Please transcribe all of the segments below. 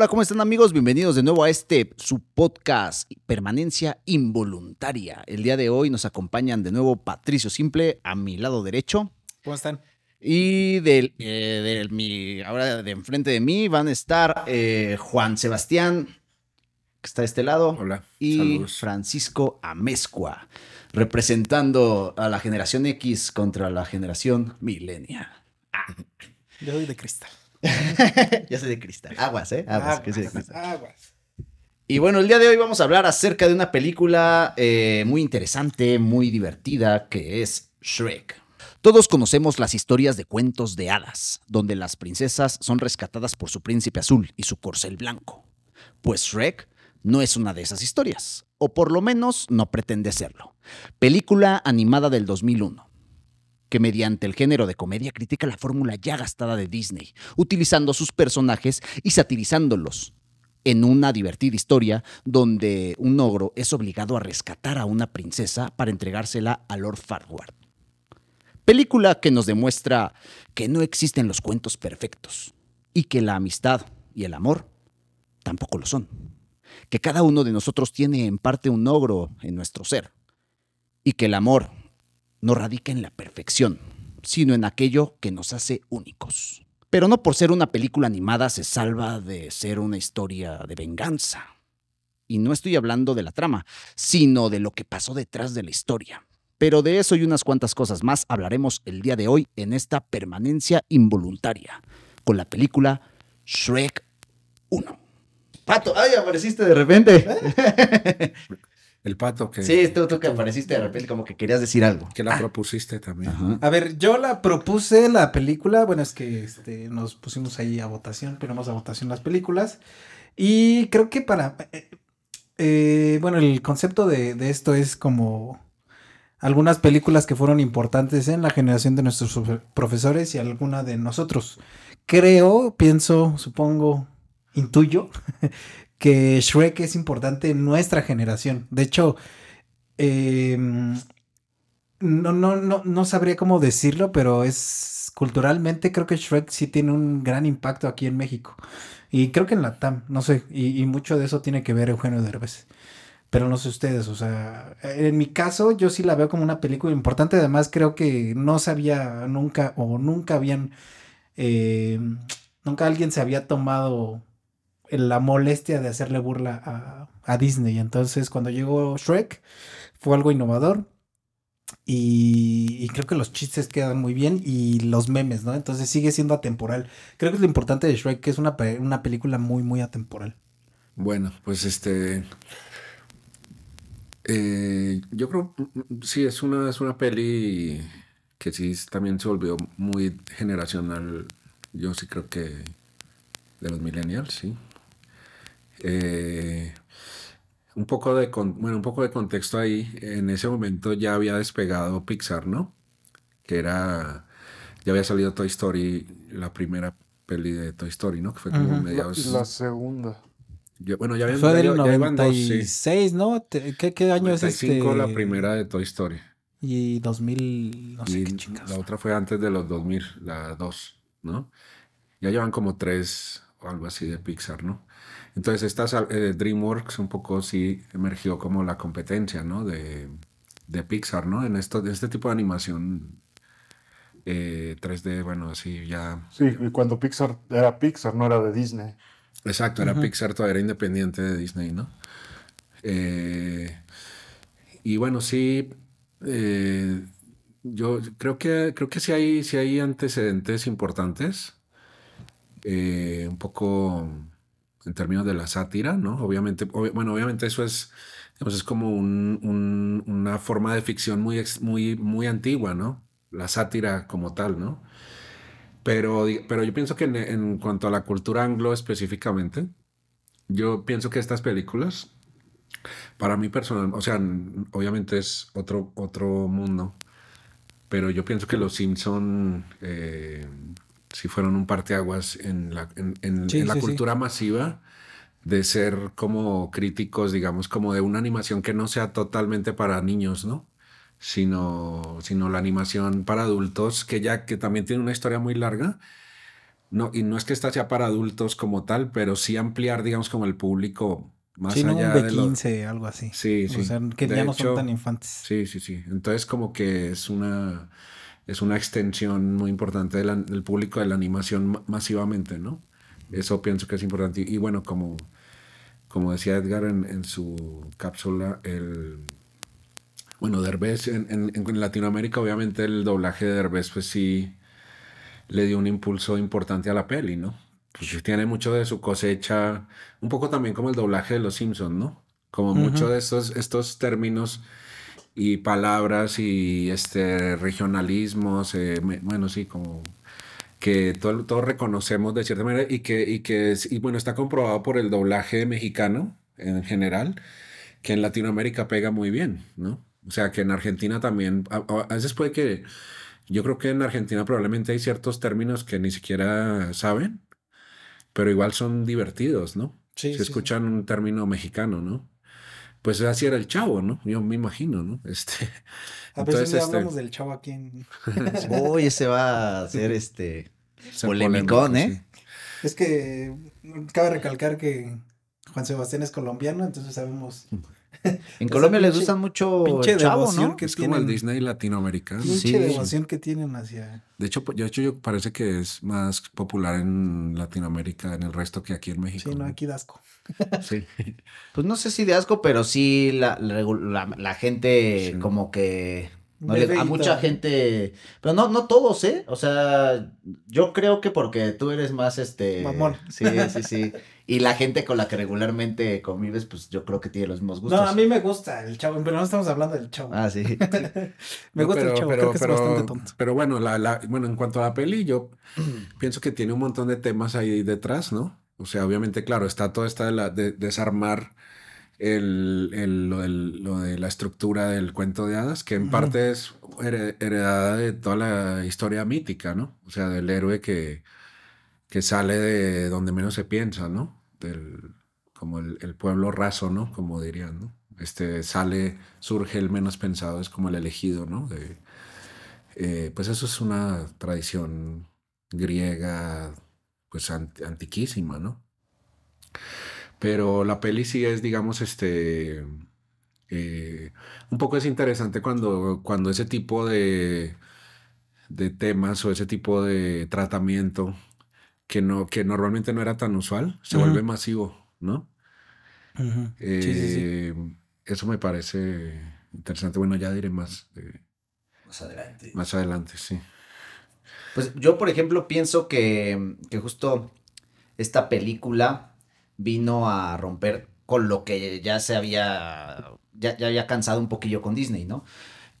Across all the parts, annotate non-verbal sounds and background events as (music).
Hola, ¿cómo están amigos? Bienvenidos de nuevo a este, su podcast, Permanencia Involuntaria. El día de hoy nos acompañan de nuevo Patricio Simple, a mi lado derecho. ¿Cómo están? Y del, eh, mi, ahora de enfrente de mí van a estar eh, Juan Sebastián, que está de este lado. Hola. Y Francisco Amezcua, representando a la generación X contra la generación milenia. Yo de cristal. (laughs) Ya sé de cristal. Aguas, ¿eh? Aguas, Y bueno, el día de hoy vamos a hablar acerca de una película eh, muy interesante, muy divertida, que es Shrek. Todos conocemos las historias de cuentos de hadas, donde las princesas son rescatadas por su príncipe azul y su corcel blanco. Pues Shrek no es una de esas historias, o por lo menos no pretende serlo. Película animada del 2001 que mediante el género de comedia critica la fórmula ya gastada de Disney, utilizando sus personajes y satirizándolos en una divertida historia donde un ogro es obligado a rescatar a una princesa para entregársela a Lord Farward. Película que nos demuestra que no existen los cuentos perfectos y que la amistad y el amor tampoco lo son. Que cada uno de nosotros tiene en parte un ogro en nuestro ser y que el amor no radica en la perfección, sino en aquello que nos hace únicos. Pero no por ser una película animada se salva de ser una historia de venganza. Y no estoy hablando de la trama, sino de lo que pasó detrás de la historia. Pero de eso y unas cuantas cosas más hablaremos el día de hoy en esta permanencia involuntaria, con la película Shrek 1. Pato, ay, apareciste de repente. (laughs) El pato que. Sí, tú, este tú que apareciste de repente como que querías decir algo. Que la propusiste también. A ver, yo la propuse la película. Bueno, es que este, nos pusimos ahí a votación, ponemos a votación las películas. Y creo que para. Eh, eh, bueno, el concepto de, de esto es como algunas películas que fueron importantes en la generación de nuestros profesores y alguna de nosotros. Creo, pienso, supongo, intuyo que Shrek es importante en nuestra generación. De hecho, em, no, no, no, no sabría cómo decirlo, pero es culturalmente creo que Shrek sí tiene un gran impacto aquí en México. Y creo que en la TAM, no sé, y, mucho de eso tiene que ver Eugenio Derbez. Pero no sé ustedes, o sea, en mi caso yo sí la veo como una película importante. Además creo que no sabía nunca o nunca habían, em, nunca alguien se había tomado la molestia de hacerle burla a, Disney. Entonces, cuando llegó Shrek, fue algo innovador. Y, creo que los chistes quedan muy bien y los memes, ¿no? Entonces sigue siendo atemporal. Creo que es lo importante de Shrek, que es una, película muy, muy atemporal. Bueno, pues este. Eh, yo creo, sí, es una, es una peli que sí también se volvió muy generacional. Yo sí creo que de los millennials, sí. Eh, un poco de bueno, un poco de contexto ahí. En ese momento ya había despegado Pixar, ¿no? Que era. Ya había salido Toy Story, la primera peli de Toy Story, ¿no? Que fue como uh -huh. mediados. La, la segunda. Yo, bueno, ya habían Fue del 96, ¿no? ¿Qué, ¿Qué, año 95, es este? la primera de Toy Story. Y 2000, no sé y qué chicas La otra fue antes de los 2000, la 2, ¿no? Ya llevan como 3 o algo así de Pixar, ¿no? Entonces, eh, DreamWorks un poco sí emergió como la competencia, ¿no? De, Pixar, ¿no? En, esto, en este tipo de animación 3D, eh, bueno, así ya... Sí, cuando Pixar era Pixar, no era de Disney. Exacto, era Pixar, todavía era independiente de Disney, ¿no? Eh, y bueno, sí, yo creo que, creo que sí, hay, sí hay antecedentes importantes. un poco en términos de la sátira, ¿no? Obviamente, bueno, obviamente eso es, digamos, es como una forma de ficción muy, muy, muy antigua, ¿no? La sátira como tal, ¿no? Pero, pero yo pienso que en, cuanto a la cultura anglo específicamente, yo pienso que estas películas, para mí personal, o sea, obviamente es otro, otro mundo, pero yo pienso que Los Simpson... Eh, si fueron un parteaguas en la, en, la cultura masiva de ser como críticos, digamos, como de una animación que no sea totalmente para niños, ¿no? Sino, sino la animación para adultos, que ya que también tiene una historia muy larga. No, y no es que esta sea para adultos como tal, pero sí ampliar, digamos, como el público más sí, allá no, de, de 15, algo así. Sí, sí. que ya no son tan infantes. Sí, sí, sí. Entonces, como que es una es una extensión muy importante del público de la animación masivamente, ¿no? Eso pienso que es importante. Y, bueno, como, como decía Edgar en, su cápsula, el, bueno, Derbez en, Latinoamérica, obviamente el doblaje de Derbez, pues sí le dio un impulso importante a la peli, ¿no? Pues tiene mucho de su cosecha, un poco también como el doblaje de Los Simpsons, ¿no? Como mucho muchos de estos, estos términos y palabras y este regionalismos, eh, bueno, sí, como que todos todo reconocemos de cierta manera y que, y que es, y bueno, está comprobado por el doblaje mexicano en general, que en Latinoamérica pega muy bien, ¿no? O sea, que en Argentina también, a, veces puede que, yo creo que en Argentina probablemente hay ciertos términos que ni siquiera saben, pero igual son divertidos, ¿no? Sí, Se escuchan un término mexicano, ¿no? pues así era el chavo, ¿no? Yo me imagino, ¿no? (laughs) Este, a veces este hablamos del chavo aquí en... (laughs) Uy, ese va a ser este ¿eh? Es que cabe recalcar que Juan Sebastián es colombiano, entonces sabemos en Colombia les gustan mucho pinche chavo, ¿no? que es como el Disney latinoamericano. Pinche devoción que tienen hacia. De hecho, yo, parece que es más popular en Latinoamérica, en el resto que aquí en México. Sí, no, aquí de asco. (laughs) Sí. pues no sé si de asco, pero sí la, la, gente como que a mucha gente. Pero no, no todos, ¿eh? O sea, yo creo que porque tú eres más este. Mamón. Sí, sí, sí. y la gente con la que regularmente convives, pues yo creo que tiene los mismos gustos. No, a mí me gusta el chavo, pero no estamos hablando del chavo. Ah, sí. (laughs) me gusta el chavo, pero, que es bastante tonto. Pero bueno, la, la, bueno, en cuanto a la peli, yo (clears throat) pienso que tiene un montón de temas ahí detrás, ¿no? O sea, obviamente, claro, está toda esta de, la, de desarmar el, el, lo, lo, de la estructura del cuento de hadas, que en parte es heredada de toda la historia mítica, ¿no? O sea, del héroe que, que sale de donde menos se piensa, ¿no? Del, como el, pueblo raso, ¿no? Como dirían, ¿no? Este sale, surge el menos pensado, es como el elegido, ¿no? De, eh, pues eso es una tradición griega, pues antiquísima, ¿no? Pero la peli sí es, digamos, este... Eh, un poco es interesante cuando, cuando ese tipo de, de temas o ese tipo de tratamiento que, no, que normalmente no era tan usual se vuelve masivo, ¿no? sí, eh, Eso me parece interesante. Bueno, ya diré más. más adelante. Más adelante, sí. Pues yo, por ejemplo, pienso que, que justo esta película vino a romper con lo que ya se había, ya, ya había cansado un poquillo con Disney, ¿no?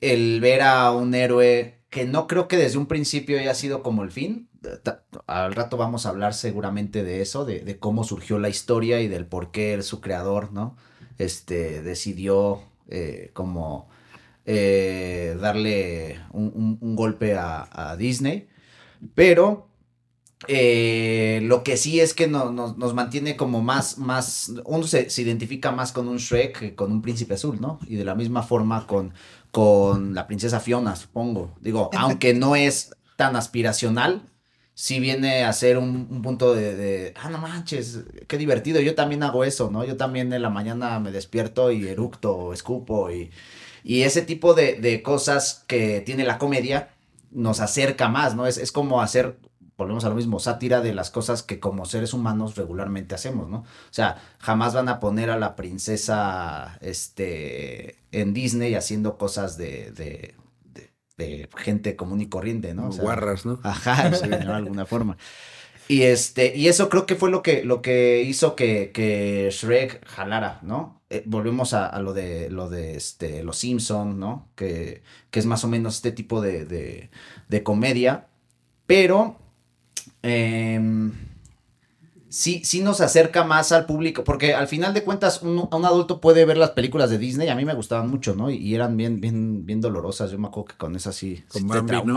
El ver a un héroe que no creo que desde un principio haya sido como el fin. Eh, al rato vamos a hablar seguramente de eso, de, cómo surgió la historia y del por qué su creador, ¿no? Este, decidió eh, como eh, darle un, golpe a, Disney. Pero eh, lo que sí es que nos mantiene como más, más, uno se, identifica más con un Shrek que con un príncipe azul, ¿no? Y de la misma forma con, con la princesa Fiona, supongo. Digo, (laughs) aunque no es tan aspiracional, sí viene a ser un, punto de, ah, no manches, qué divertido, yo también hago eso, ¿no? Yo también en la mañana me despierto y eructo, escupo y, y ese tipo de, de cosas que tiene la comedia nos acerca más, ¿no? Es, es como hacer volvemos a lo mismo, sátira de las cosas que como seres humanos regularmente hacemos, ¿no? O sea, jamás van a poner a la princesa este, en Disney haciendo cosas de, de, de, gente común y corriente, ¿no? O guarras, ¿no? Ajá, de (laughs) alguna forma. Y, este, y eso creo que fue lo que, lo que hizo que, que Shrek jalara, ¿no? Eh, volvemos a, lo de, lo de este, los Simpsons, ¿no? Que, que es más o menos este tipo de, de, de comedia. Pero Em, sí, sí nos acerca más al público, porque al final de cuentas un, un adulto puede ver las películas de Disney, a mí me gustaban mucho, ¿no? Y, eran bien, bien, bien dolorosas, yo me acuerdo que con esas sí, León,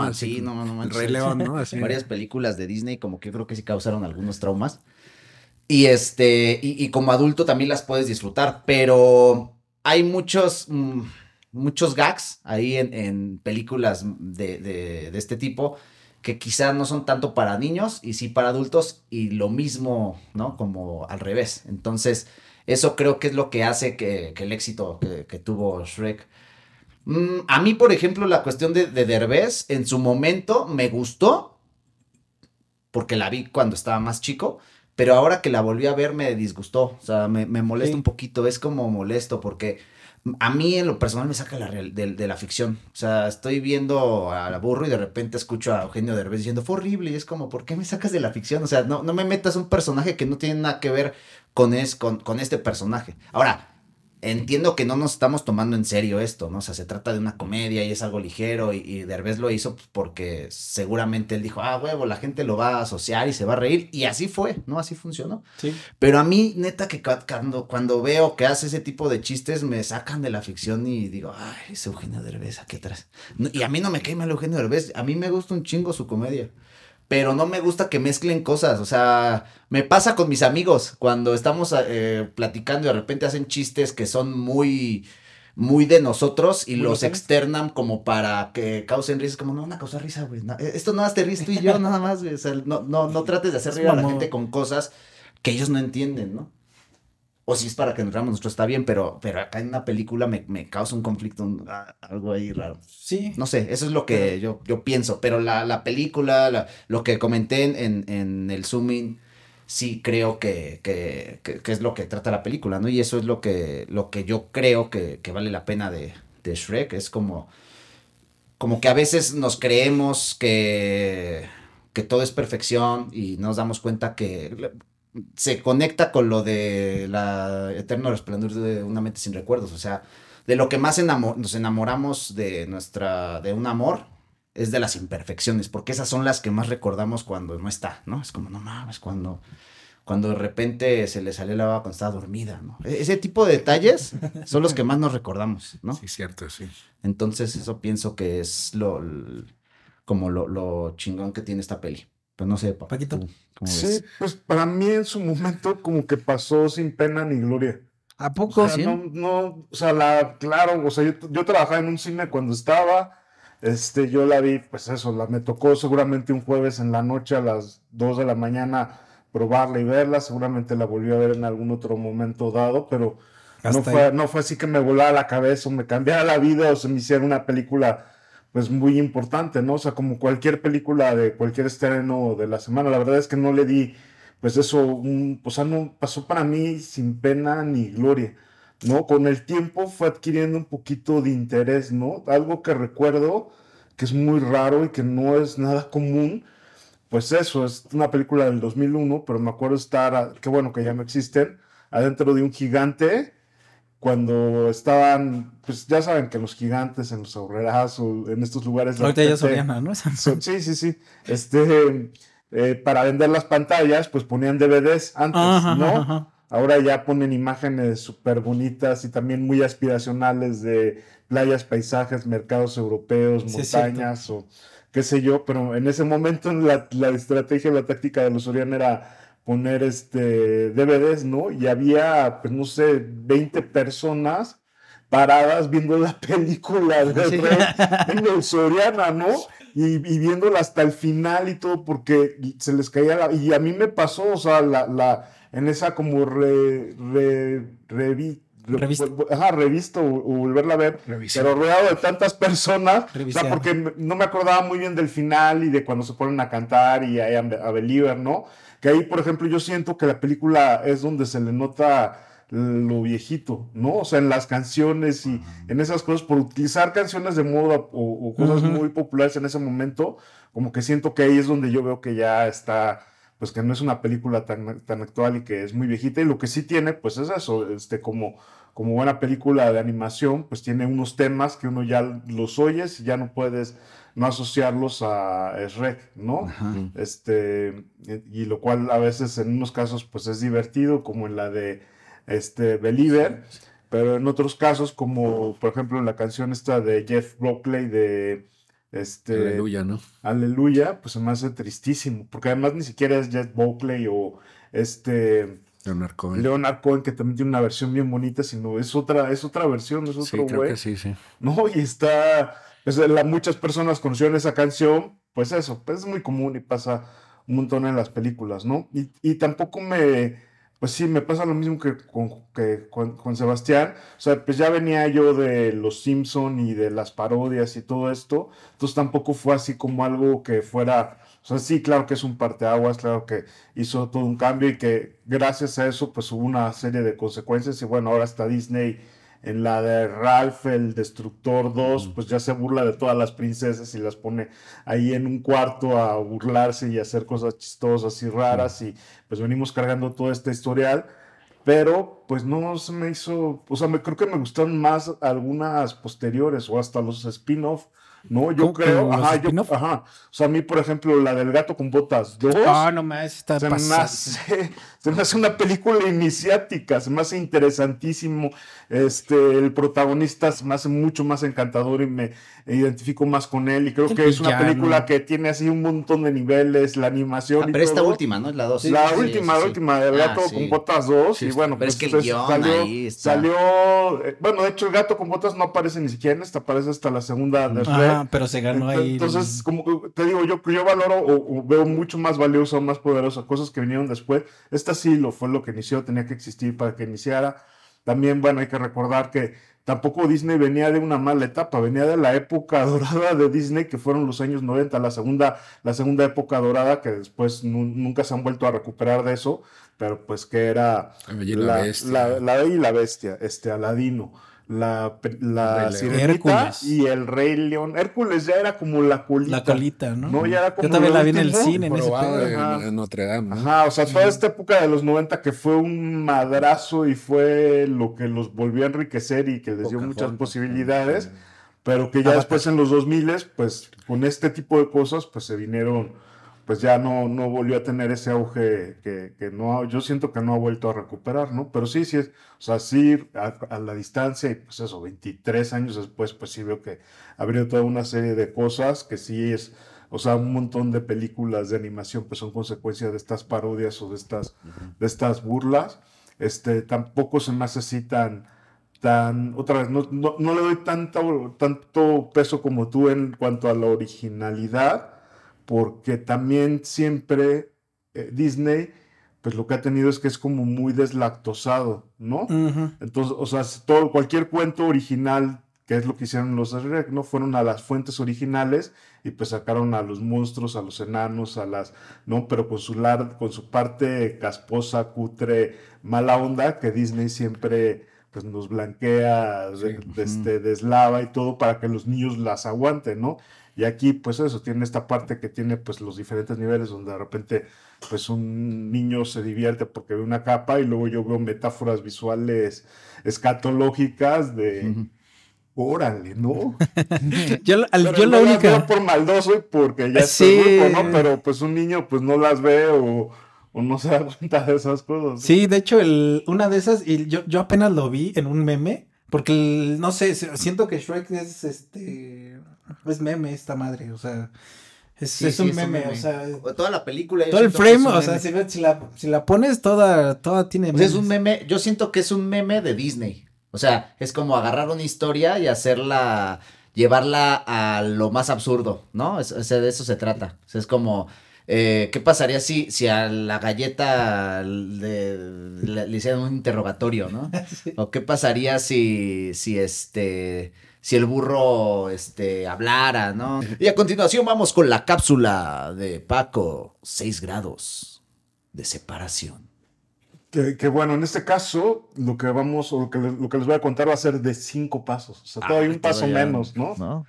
Así. Varias películas de Disney como que creo que sí causaron algunos traumas. Y este, y, como adulto también las puedes disfrutar, pero hay muchos... Mm, muchos gags ahí en, películas de, de, este tipo que quizás no son tanto para niños y sí para adultos y lo mismo, ¿no? Como al revés. Entonces, eso creo que es lo que hace que, el éxito que, tuvo Shrek. Mm, a mí, por ejemplo, la cuestión de, Derbez en su momento me gustó porque la vi cuando estaba más chico, pero ahora que la volví a ver me disgustó, o sea, me, me molesta un poquito, es como molesto porque a mí en lo personal me saca la real, de, la ficción. O sea, estoy viendo a la burro y de repente escucho a Eugenio Derbez diciendo, fue horrible. Y es como, ¿por qué me sacas de la ficción? O sea, no, no me metas un personaje que no tiene nada que ver con, es, con, con este personaje. Ahora, entiendo que no nos estamos tomando en serio esto, ¿no? O sea, se trata de una comedia y es algo ligero y, y Derbez lo hizo pues, porque seguramente él dijo, ah, huevo, la gente lo va a asociar y se va a reír y así fue, ¿no? Así funcionó. Sí. Pero a mí, neta, que cuando, veo que hace ese tipo de chistes me sacan de la ficción y digo, ay, ese Eugenio Derbez aquí atrás. y a mí no me cae mal Eugenio Derbez, a mí me gusta un chingo su comedia pero no me gusta que mezclen cosas. O sea, me pasa con mis amigos cuando estamos eh, platicando y de repente hacen chistes que son muy muy de nosotros y los externan como para que causen risas, como no una cosa risa, güey. Eh, esto no hace risa tú y yo nada más, güey. O sea, no, no, no trates de hacer reír a la gente con cosas que ellos no entienden, ¿no? O si es para que nos nuestro está bien, pero, pero acá en una película me, causa un conflicto, ah, algo ahí raro. Sí. No sé, eso es lo que yo, yo pienso. Pero la, película, lo que comenté en, el zooming, sí creo que, es lo que trata la película, ¿no? Y eso es lo que, lo que yo creo que, vale la pena de, de Shrek. Es como, como que a veces nos creemos que, que todo es perfección y nos damos cuenta que se conecta con lo de la eterno resplandor de una mente sin recuerdos. O sea, de lo que más nos enamoramos de nuestra, de un amor, es de las imperfecciones, porque esas son las que más recordamos cuando no está, ¿no? Es como, no mames, cuando, cuando de repente se le salió la baba cuando estaba dormida, ¿no? E-, ese tipo de detalles son los que más nos recordamos, ¿no? Sí, cierto, sí. Entonces, eso pienso que es lo, como lo, lo chingón que tiene esta peli. pues no sé, papá. Paquito sí, pues para mí en su momento como que pasó sin pena ni gloria. ¿A poco? O sea, no, o sea, la, claro, o sea, yo, trabajaba en un cine cuando estaba, este, yo la vi, pues eso, la me tocó seguramente un jueves en la noche a las 2 de la mañana probarla y verla, seguramente la volví a ver en algún otro momento dado, pero no fue, no fue así que me volaba la cabeza o me cambiara la vida o se me hiciera una película pues muy importante, ¿no? O sea, como cualquier película de cualquier estreno de la semana, la verdad es que no le di, pues eso, un, o sea, no pasó para mí sin pena ni gloria, ¿no? Con el tiempo fue adquiriendo un poquito de interés, ¿no? Algo que recuerdo que es muy raro y que no es nada común, pues eso, es una película del 2001, pero me acuerdo estar, qué bueno, que ya no existen, adentro de un gigante cuando estaban, pues ya saben que los gigantes en los aurreras o en estos lugares. Ahorita ya Soriana, ¿no? (laughs) sí, sí, sí. Este, eh, para vender las pantallas, pues ponían DVDs antes, ¿no? Ahora ya ponen imágenes súper bonitas y también muy aspiracionales de playas, paisajes, mercados europeos, montañas o qué sé yo, pero en ese momento la, la estrategia, la táctica de los Soriana era poner este DVDs, ¿no? Y había, pues no sé, 20 personas paradas viendo la (laughs) película de el Soriana, ¿no? Y, viéndola hasta el final y todo, porque se les caía la... Y a mí me pasó, o sea, en esa como revista. revista o, volverla a ver, pero rodeado de tantas personas, porque no me acordaba muy bien del final y de cuando se ponen a cantar y a, a Believer, ¿no? Que ahí, por ejemplo, yo siento que la película es donde se le nota lo viejito, ¿no? O sea, en las canciones y en esas cosas, por utilizar canciones de moda o, cosas muy populares en ese momento, como que siento que ahí es donde yo veo que ya está, pues que no es una película tan, actual y que es muy viejita y lo que sí tiene, pues es eso, este, como, como buena película de animación, pues tiene unos temas que uno ya los oyes y ya no puedes no asociarlos a SREC, ¿no? Este, y lo cual a veces en unos casos pues es divertido, como en la de este, Believer, pero en otros casos, como por ejemplo en la canción esta de Jeff Buckley de... Este, aleluya, ¿no? Aleluya, pues se me hace tristísimo, porque además ni siquiera es Jeff Buckley o este... Leonard Cohen. Leonard Cohen, que también tiene una versión bien bonita, sino es otra, es otra versión, es otro güey. Sí, sí, sí. No, y está, muchas personas conocieron esa canción, pues eso, pues es muy común y pasa un montón en las películas, ¿no? Y, y tampoco me, pues sí, me pasa lo mismo que con, que con, Sebastián, o sea, pues ya venía yo de Los Simpson y de las parodias y todo esto, entonces tampoco fue así como algo que fuera, o sea, sí, claro que es un parteaguas, claro que hizo todo un cambio y que gracias a eso, pues hubo una serie de consecuencias y bueno, ahora está Disney en la de Ralph el Destructor 2, pues ya se burla de todas las princesas y las pone ahí en un cuarto a burlarse y hacer cosas chistosas y raras. Y pues venimos cargando todo este historial pero pues no se me hizo, o sea, me, creo que me gustaron más algunas posteriores o hasta los spin offs no, yo creo, ajá, yo, ajá. O sea, a mí, por ejemplo, la del gato con botas 2. Ah, no, más, se me, hace, (laughs) se me hace una película iniciática, se me hace interesantísimo. Este, el protagonista se me hace mucho más encantador y me identifico más con él. Y creo que es una película que tiene así un montón de niveles, la animación. Ah, pero esta última, ¿no? La 2. la última, la última, del ah, gato con botas 2. y bueno, pues salió, Bueno, de hecho, el gato con botas no aparece ni siquiera en esta, aparece hasta la segunda de Ah, pero se ganó ahí. Entonces, como te digo, yo, yo valoro o, veo mucho más valioso, más poderoso cosas que vinieron después. Esta sí lo fue lo que inició, tenía que existir para que iniciara. También, bueno, hay que recordar que tampoco Disney venía de una mala etapa, venía de la época (laughs) dorada de Disney, que fueron los años 90, la segunda, la segunda época dorada, que después nunca se han vuelto a recuperar de eso, pero pues que era la, la, y la Bestia, este Aladino la, la sirenita y el Rey León. Hércules ya era como la colita. La colita, ¿no? Ya era como Yo también la vi en el cine, en ese Notre Ajá, o sea, toda esta época de los 90 que fue un madrazo y fue lo que los volvió a enriquecer y que les dio muchas posibilidades, pero que ya después en los 2000, pues con este tipo de cosas, pues se vinieron pues ya no, no volvió a tener ese auge que, que, no, yo siento que no ha vuelto a recuperar, ¿no? Pero sí, sí, es, o sea, sí, a, la distancia y pues eso, 23 años después, pues sí veo que ha habido toda una serie de cosas que sí es, o sea, un montón de películas de animación pues son consecuencia de estas parodias o de estas, de estas burlas. Este, tampoco se me hace así tan, otra vez, no, no, le doy tanto, tanto peso como tú en cuanto a la originalidad porque también siempre eh, Disney, pues lo que ha tenido es que es como muy deslactosado, ¿no? Entonces, o sea, todo, cualquier cuento original, que es lo que hicieron los Shrek, ¿no? Fueron a las fuentes originales y pues sacaron a los monstruos, a los enanos, a las, ¿no? Pero con su, con su parte casposa, cutre, mala onda, que Disney siempre pues nos blanquea, este deslava y todo para que los niños las aguanten, ¿no? Y aquí, pues eso, tiene esta parte que tiene pues los diferentes niveles donde de repente pues un niño se divierte porque ve una capa y luego yo veo metáforas visuales escatológicas de... Órale, ¿no? (laughs) yo, lo yo por maldoso porque ¿no? Pero pues un niño pues no las ve o, no se da (laughs) cuenta de esas cosas. Sí, de hecho, el, una de esas, y yo, yo apenas lo vi en un meme, porque no sé, siento que Shrek es este es meme esta madre, o sea. Es, un, meme, o sea. toda la película. Todo el frame, o sea, si, la, pones toda, toda tiene. es un meme, yo siento que es un meme de Disney. O sea, es como agarrar una historia y hacerla, llevarla a lo más absurdo, ¿no? O de eso se trata. O sea, es como, eh, ¿qué pasaría si, si a la galleta le, hicieran un interrogatorio, ¿no? (laughs) ¿O qué pasaría si, si este si el burro este, hablara, ¿no? Y a continuación vamos con la cápsula de Paco, Seis grados de separación. Que, bueno, en este caso, lo que vamos, o lo que, les voy a contar va a ser de cinco pasos. O sea, ah, todavía un paso menos, ¿no?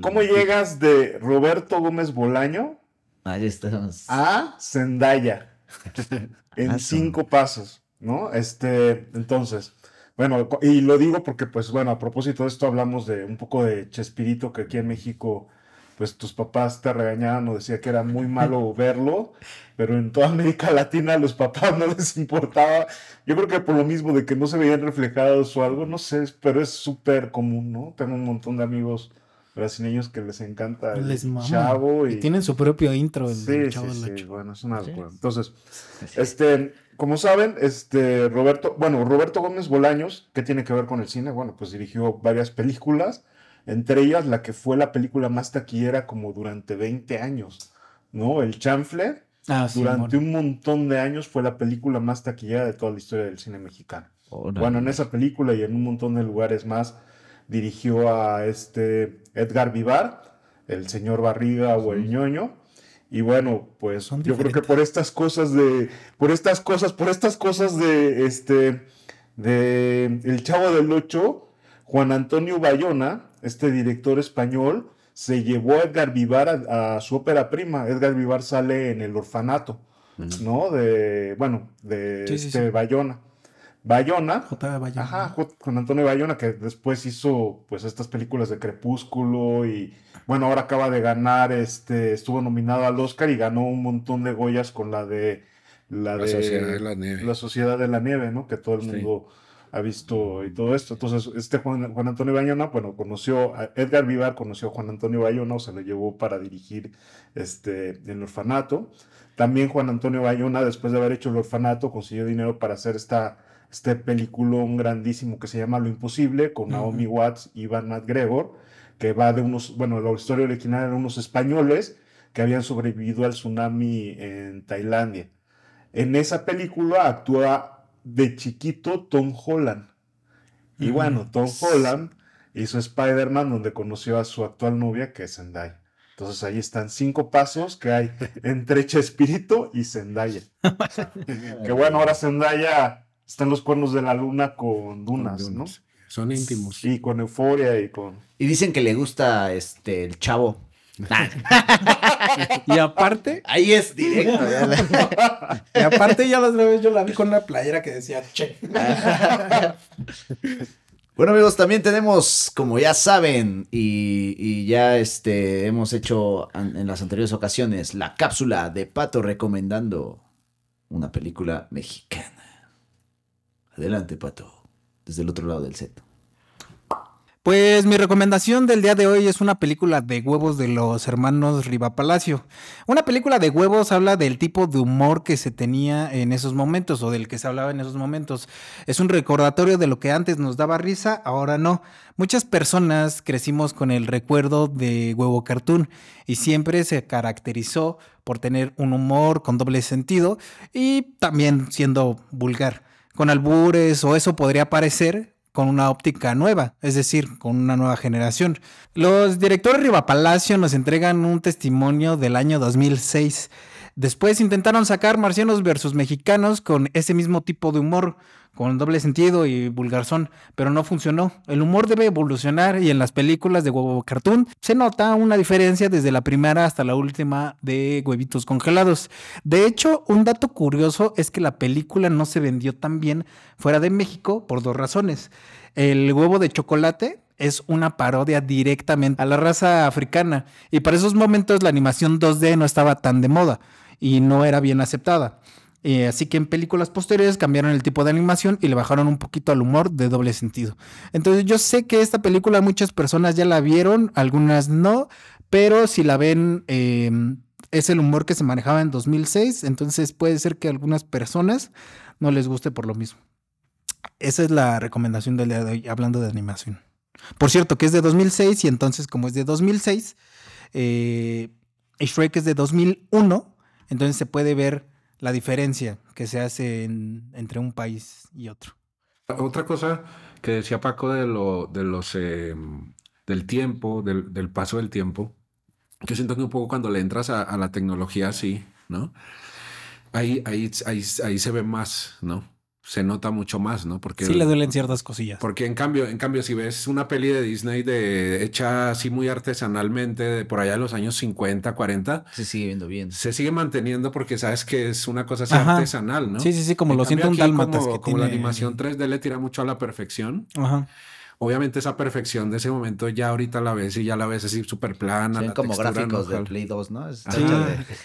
¿Cómo llegas de Roberto Gómez Bolaño Ahí estamos. a Zendaya? (laughs) en cinco pasos, ¿no? Este, entonces, bueno, y lo digo porque, pues bueno, a propósito de esto hablamos de un poco de Chespirito, que aquí en México, pues tus papás te regañaban o decía que era muy malo (laughs) verlo, pero en toda América Latina a los papás no les importaba. Yo creo que por lo mismo de que no se veían reflejados o algo, no sé, pero es súper común, ¿no? Tengo un montón de amigos brasileños que les encanta el chavo. Y... tienen su propio intro. sí, sí, sí. Bueno, es una locura. Entonces, este, como saben, este, Roberto, bueno, Roberto Gómez Bolaños, ¿qué tiene que ver con el cine? Bueno, pues dirigió varias películas, entre ellas la que fue la película más taquillera como durante 20 años, ¿no? El Chanfle. Ah, durante un montón de años fue la película más taquillera de toda la historia del cine mexicano. Bueno, en esa película y en un montón de lugares más dirigió a este Edgar Vivar, el señor Barriga o el ñoño. Y bueno, pues yo creo que por estas cosas de. Por estas cosas, por estas cosas de este. de El Chavo del Ocho, Juan Antonio Bayona, este director español, se llevó a Edgar Vivar a, su ópera prima. Edgar Vivar sale en el orfanato, ¿no? De. Bueno, de este Bayona. Bayona. J. Bayona. Ajá, Juan Antonio Bayona, que después hizo pues estas películas de Crepúsculo y bueno, ahora acaba de ganar, este, estuvo nominado al Oscar y ganó un montón de Goyas con la de la, Sociedad de la Nieve. Sociedad de la Nieve, ¿no? Que todo el mundo ha visto y todo esto. Entonces, este Juan, Antonio Bayona, bueno, conoció a Edgar Vivar, conoció a Juan Antonio Bayona, o se lo llevó para dirigir este, el orfanato. También Juan Antonio Bayona, después de haber hecho el orfanato, consiguió dinero para hacer esta este peliculón grandísimo que se llama Lo Imposible, con Naomi Watts y Van McGregor, que va de unos, bueno, la historia original eran unos españoles que habían sobrevivido al tsunami en Tailandia. En esa película actúa de chiquito Tom Holland. Y bueno, Tom Holland hizo Spider-Man donde conoció a su actual novia que es Zendaya. Entonces ahí están cinco pasos que hay (laughs) entre Chespirito y Zendaya. (laughs) que bueno, ahora Zendaya están los cuernos de la luna con dunas, ¿no? Son íntimos. Y con euforia y con. Y dicen que le gusta este el chavo. (laughs) y aparte. Ahí es directo. (laughs) y aparte, ya las otra vez yo la vi con la playera que decía che. (laughs) Bueno amigos, también tenemos, como ya saben, y, ya este, hemos hecho en las anteriores ocasiones, la cápsula de Pato recomendando una película mexicana. Adelante, Pato, desde el otro lado del set. Pues mi recomendación del día de hoy es una película de huevos de los hermanos Riva Palacio Una película de huevos habla del tipo de humor que se tenía en esos momentos o del que se hablaba en esos momentos. Es un recordatorio de lo que antes nos daba risa, ahora no. Muchas personas crecimos con el recuerdo de Huevo Cartoon y siempre se caracterizó por tener un humor con doble sentido y también siendo vulgar con albures o eso podría parecer con una óptica nueva, es decir, con una nueva generación. Los directores Rivapalacio nos entregan un testimonio del año 2006. Después intentaron sacar Marcianos versus Mexicanos con ese mismo tipo de humor, con doble sentido y vulgarzón, pero no funcionó. El humor debe evolucionar y en las películas de Huevo Cartoon se nota una diferencia desde la primera hasta la última de Huevitos Congelados. De hecho, un dato curioso es que la película no se vendió tan bien fuera de México por dos razones. El huevo de chocolate, es una parodia directamente a la raza africana. Y para esos momentos la animación 2D no estaba tan de moda y no era bien aceptada. Eh, así que en películas posteriores cambiaron el tipo de animación y le bajaron un poquito al humor de doble sentido. Entonces yo sé que esta película muchas personas ya la vieron, algunas no, pero si la ven... Em, es el humor que se manejaba en 2006, entonces puede ser que a algunas personas no les guste por lo mismo. Esa es la recomendación del día de hoy, hablando de animación. Por cierto, que es de 2006 y entonces como es de 2006, eh, Shrek es de 2001, entonces se puede ver la diferencia que se hace entre un país y otro. Otra cosa que decía Paco de, lo, de los, em, del tiempo, del, paso del tiempo, yo siento que un poco cuando le entras a, la tecnología así, ¿no? ahí, ahí se ve más, ¿no? se nota mucho más, ¿no? Porque sí le duelen ciertas cosillas. Porque en cambio, en cambio, si ves una peli de Disney de hecha así muy artesanalmente, de por allá de los años 50, 40, se sigue viendo bien. Se sigue manteniendo porque sabes que es una cosa así artesanal, ¿no? Sí, sí, sí, como lo siento un tal Como, como la animación 3D le tira mucho a la perfección. Ajá. Obviamente esa perfección de ese momento ya ahorita la ves y ya la ves así súper plana. Sí, como gráficos de Play 2, ¿no? Es ah, sí,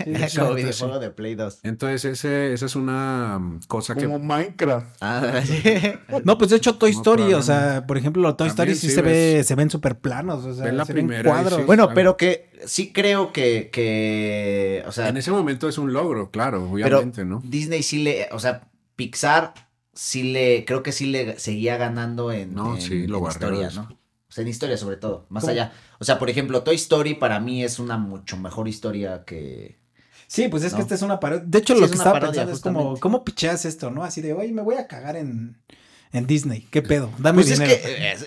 de, (laughs) como videojuego de Play 2. Entonces ese, esa es una mm, cosa que... Como Minecraft. Ah, (laughs) (laughs) no, pues de hecho Toy Story, o sea, por ejemplo, Toy Story sí, se, ve, se ven súper planos, o la primera bueno, pero que sí creo que, que, o sea... En ese momento es un logro, claro, obviamente, pero ¿no? Disney sí le, o sea, Pixar sí le, creo que sí le seguía ganando en, no, en, historia, ¿no? en historia sobre todo, más allá. O sea, por ejemplo, Toy Story para mí es una mucho mejor historia que... Sí, pues es que esta es una parodia. De hecho, lo que estaba pensando es como, ¿cómo picheas esto, no? Así de, oye, me voy a cagar en, en Disney, ¿qué pedo? Dame pues es que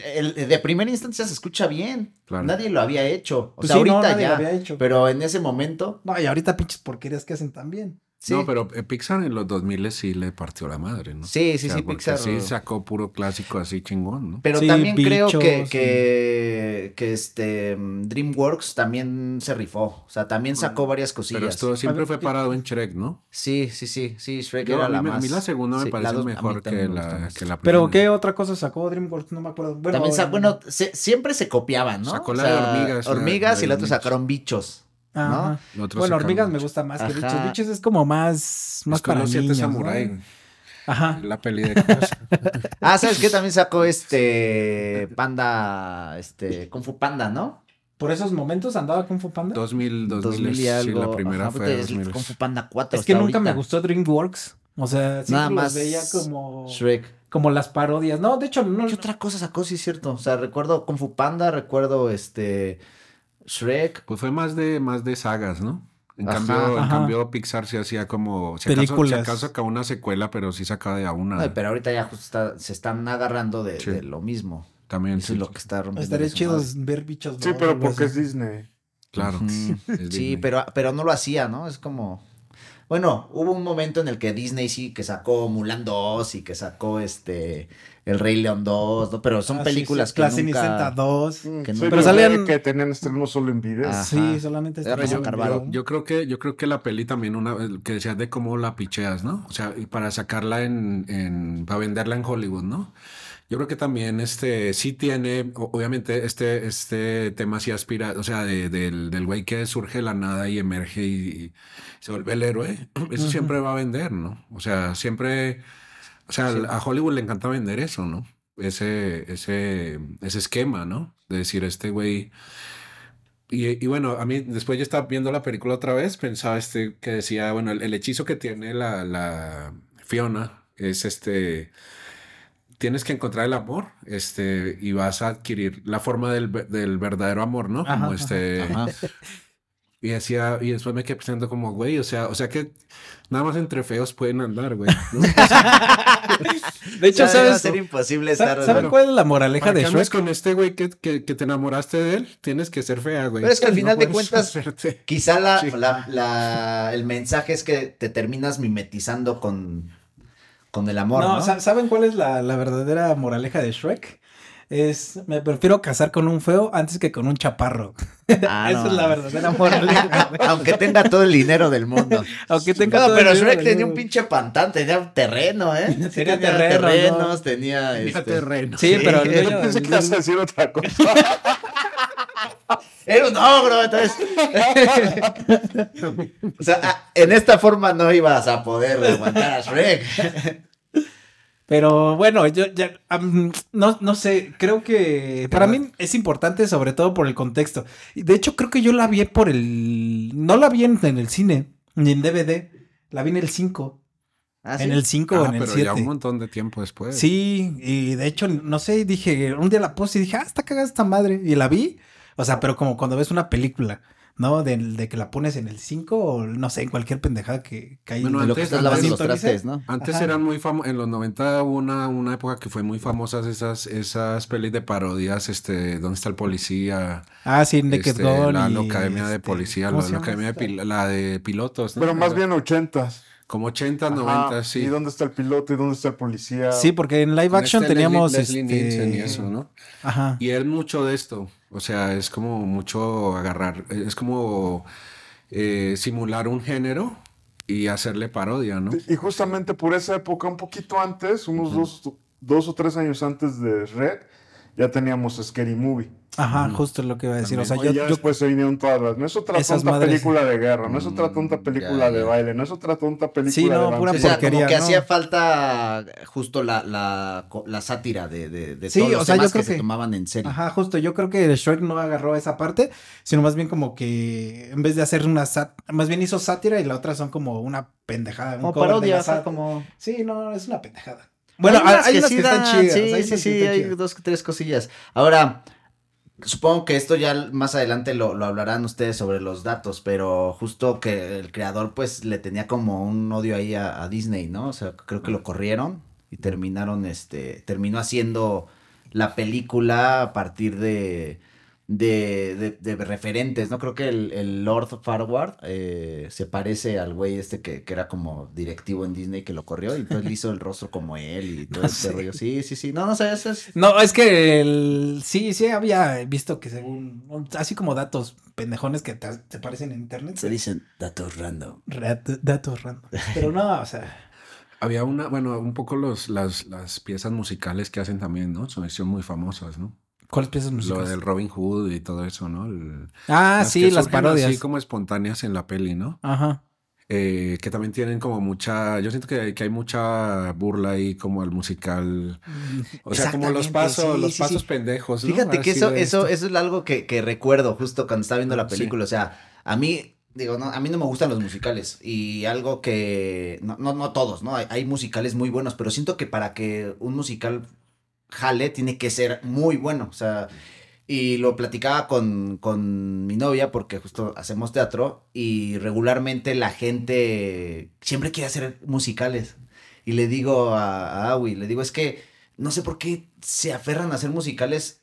eh, de primera instancia se escucha bien. Nadie lo había hecho. O pues sea, ahorita ya, había hecho. pero en ese momento... No, y ahorita pinches porquerías que hacen también. No, pero eh, Pixar en los 2000 sí le partió la madre, ¿no? Sí, sí, sí, Pixar. Sí, sacó puro clásico así chingón, ¿no? Pero también creo que, que, este DreamWorks también se rifó. O sea, también sacó varias cosillas. Pero esto siempre fue parado en Shrek, ¿no? Sí, sí, sí, sí, Shrek era la más. A mí la segunda me parece mejor que la, que la, primera. Pero ¿qué otra cosa sacó DreamWorks? No me acuerdo. Bueno, también sacó, bueno, siempre se copiaban, ¿no? Sacó la de hormigas. Hormigas y la otra sacaron bichos. Bueno, hormigas me gusta más que bichos. Bichos es como más, más es para los este Ajá. La peli de (laughs) Ah, ¿sabes qué? También sacó este Panda, este Kung Fu Panda, ¿no? ¿Por esos momentos andaba Kung Fu Panda? 2000, 2000, y algo. Sí, la primera 2000. Kung Fu Panda 4 Es que nunca me gustó DreamWorks. O sea, Nada más veía como... Shrek. Como las parodias. No, de hecho, no... ¿Qué otra cosa sacó? Sí, es cierto. O sea, recuerdo Kung Fu Panda, recuerdo este... Shrek. Pues fue más de, más de sagas, ¿no? En, cambio, Pixar se hacía como. Se Acaso, una secuela, pero sí sacaba de una. pero ahorita ya justo se están agarrando de, lo mismo. También. Eso sí. es lo que está rompiendo. Estaría chido ver bichos. Sí, pero porque es Disney. Claro. sí, pero, pero no lo hacía, ¿no? Es como. Bueno, hubo un momento en el que Disney sí que sacó Mulan 2 y que sacó este El Rey León 2, pero son ah, películas que Clase nunca... 2. Que mm, sí, Pero salían que tenían estreno solo en Sí, solamente yo, yo, yo, creo que yo creo que la peli también una que decías de cómo la picheas, ¿no? O sea, y para sacarla en, en para venderla en Hollywood, ¿no? Yo creo que también este sí tiene, obviamente, este, este tema sí aspira, o sea, de, del güey que surge la nada y emerge y, se vuelve el héroe. (clears throat) Eso siempre va a vender, ¿no? O sea, siempre, o sea, a Hollywood le encanta vender eso, ¿no? Ese, ese, ese esquema, ¿no? De decir, este güey. Y, bueno, a mí después yo estaba viendo la película otra vez, pensaba este que decía, bueno, el, hechizo que tiene la Fiona es este tienes que encontrar el amor este, y vas a adquirir la forma del, verdadero amor, ¿no? Como este... (laughs) Y decía, y después me quedé pensando como, güey, o sea, o sea que nada más entre feos pueden andar, güey. (laughs) de hecho, sabes. Va a ser imposible estar. ¿Sabes cuál es la moraleja de Es con este güey que, te enamoraste de él, tienes que ser fea, güey. Pero es que al final de cuentas, quizá el mensaje es que te terminas mimetizando con con el amor. No, ¿no? ¿saben cuál es la, la, verdadera moraleja de Shrek? Es, me prefiero casar con un feo antes que con un chaparro. Ah, (laughs) Esa es la verdadera moraleja. (laughs) Aunque tenga todo el dinero del mundo. Aunque tenga no, pero Shrek tenía un pinche pantante, tenía terreno, ¿eh? Tenía, terrenos, tenía... Este, sí, pero... Yo (laughs) pensé que a otra cosa era un ogro, entonces. (laughs) o sea, ah, en esta forma no ibas a poder aguantar a Shrek. Pero bueno, yo ya, no, no sé, creo que para mí es importante sobre todo por el contexto. De hecho, creo que yo la vi por el... No la vi en, el cine, ni en DVD, la vi en el 5. Ah, ah, en el 5 o en el 7. un montón de tiempo después. Sí, y de hecho, no sé, dije, un día la puse y dije, ah, está cagada esta madre. Y la vi o sea, pero como cuando ves una película, ¿no? De, que la pones en el 5 o no sé, en cualquier pendejada que, caiga. hay. Bueno, ¿no? Antes eran muy famosas, en los 90 hubo una, una época que fue muy famosa esas, esas pelis de parodias, este, ¿Dónde está el policía? Ah, sí, este, de este, Gold. La, la academia de policía, la, academia de, la de pilotos. Pero más bien ochentas. Como 80, 90, sí. ¿Y dónde está el piloto y dónde está el policía? Sí, porque en live action este teníamos... este... y eso, ¿no? Ajá. Y él mucho de esto. O sea, es como mucho agarrar, eh, es como eh, simular un género y hacerle parodia, ¿no? Y justamente por esa época, un poquito antes, unos dos, dos o tres años antes de Red, ya teníamos Scary Movie. Ajá, justo lo que iba a decir. O sea, yo, y yo... después se todas las. No es otra tonta película de guerra, no es otra mm, tonta película de baile, no es otra tonta película sí, no, de pura porquería, como que hacía falta justo la, la, la sátira de, de, de sí, todos o sea, yo creo que, se tomaban en serio. Ajá, justo. Yo creo que Shrek no agarró esa parte, sino más bien como que en vez de hacer una sátira, más bien hizo sátira y la otra son como una pendejada. como parodia, o como. Sí, no, es una pendejada. Bueno, hay, que, sí están chidas. Sí, sí, sí, hay dos, tres cosillas. Ahora, supongo que esto ya más adelante lo, hablarán ustedes sobre los datos, pero justo que el creador pues le tenía como un odio ahí a Disney, ¿no? O sea, creo que lo corrieron y terminaron, este, terminó haciendo la película a partir de de, referentes, ¿no? Creo que el, Lord Farward eh, se parece al güey este que, era como directivo en Disney que lo corrió y entonces pues le hizo el rostro como él y todo (laughs) ah, ese rollo. Sí, sí, sí. No, no sé, eso es. No, es que el... sí, sí, había visto que según. Así como datos pendejones que te, parecen en internet. Se dicen datos random. datos random. Pero no, o sea. (laughs) Había una, bueno, un poco los, las, las piezas musicales que hacen también, ¿no? son muy famosas, ¿no? ¿Cuáles piezas musicales? Lo del Robin Hood y todo eso, ¿no? ah, sí, las parodias. Así como espontáneas en la peli, ¿no? Ajá. Eh, que también tienen como mucha, yo siento que, hay mucha burla ahí como al musical, mm, o sea, como los pasos, los pasos pendejos. Fíjate que eso, eso, eso es algo que, recuerdo justo cuando estaba viendo la ah, película, o sea, a mí, digo, no, a mí no me gustan los musicales y algo que, no, no, todos, ¿no? hay musicales muy buenos, pero siento que para que un musical jale tiene que ser muy bueno. O sea, y lo platicaba con, con, mi novia porque justo hacemos teatro y regularmente la gente siempre quiere hacer musicales. Y le digo a, a Awi, le digo, es que no sé por qué se aferran a hacer musicales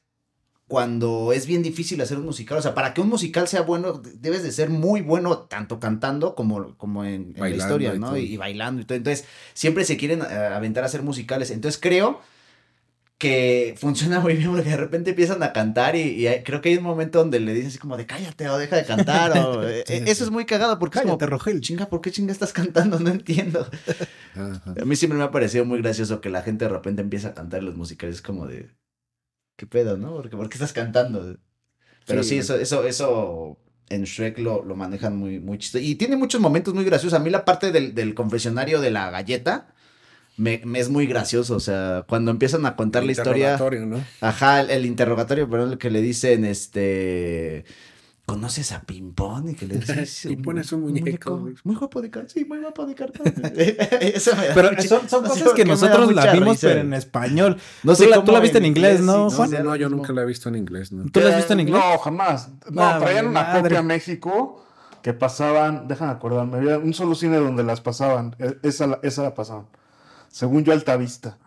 cuando es bien difícil hacer un musical. O sea, para que un musical sea bueno, debes de ser muy bueno tanto cantando como, como en, la historia, ¿no? Y, bailando y todo. Entonces, siempre se quieren eh, aventar a hacer musicales. Entonces, creo que funciona muy bien porque de repente empiezan a cantar y, creo que hay un momento donde le dicen así como de cállate o deja de cantar o (laughs) eh, eh, eso es muy cagado porque cállate, es como, Rogel. chinga, ¿por qué chinga estás cantando? No entiendo. A mí siempre me ha parecido muy gracioso que la gente de repente empieza a cantar los musicales como de qué pedo, ¿no? Porque por qué estás cantando. Pero sí, eso eso eso en Shrek lo, manejan muy, muy chistoso. Y tiene muchos momentos muy graciosos. A mí la parte del, del confesionario de la galleta, me, me, es muy gracioso. O sea, cuando empiezan a contar la historia. ¿no? Ajá, el, pero es el que le dicen este. ¿Conoces a Pimpón? Y que le dices. (laughs) y pones un muñeco. muy guapo de cartón. Sí, muy guapo de cartón. (laughs) (laughs) pero son, cosas que nosotros la vimos, pero en español. No sé, tú la, viste en inglés, ¿no, Juan? No, yo nunca la he visto en inglés. ¿no? ¿Tú la has visto en inglés? No, jamás. No, ah, traían una copia a México que pasaban. Déjame acordarme. Había un solo cine donde las pasaban. E, esa, esa la pasaban según yo, Altavista.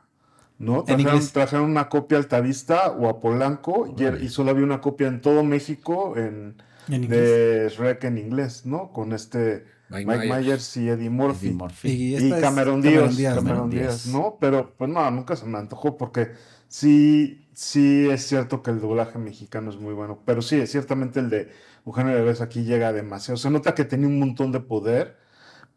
¿No? Trajeron, trajeron una copia Altavista o a Polanco y, solo había una copia en todo México en, de Shrek en inglés, ¿no? Con este Mike, Myers. y Eddie Murphy. Y, Cameron, Díaz, Cameron, ¿no? Pero pues no, nunca se me antojó porque sí, sí es cierto que el doblaje mexicano es muy bueno, pero sí, ciertamente el de Eugenio Derbez aquí llega demasiado. Se nota que tenía un montón de poder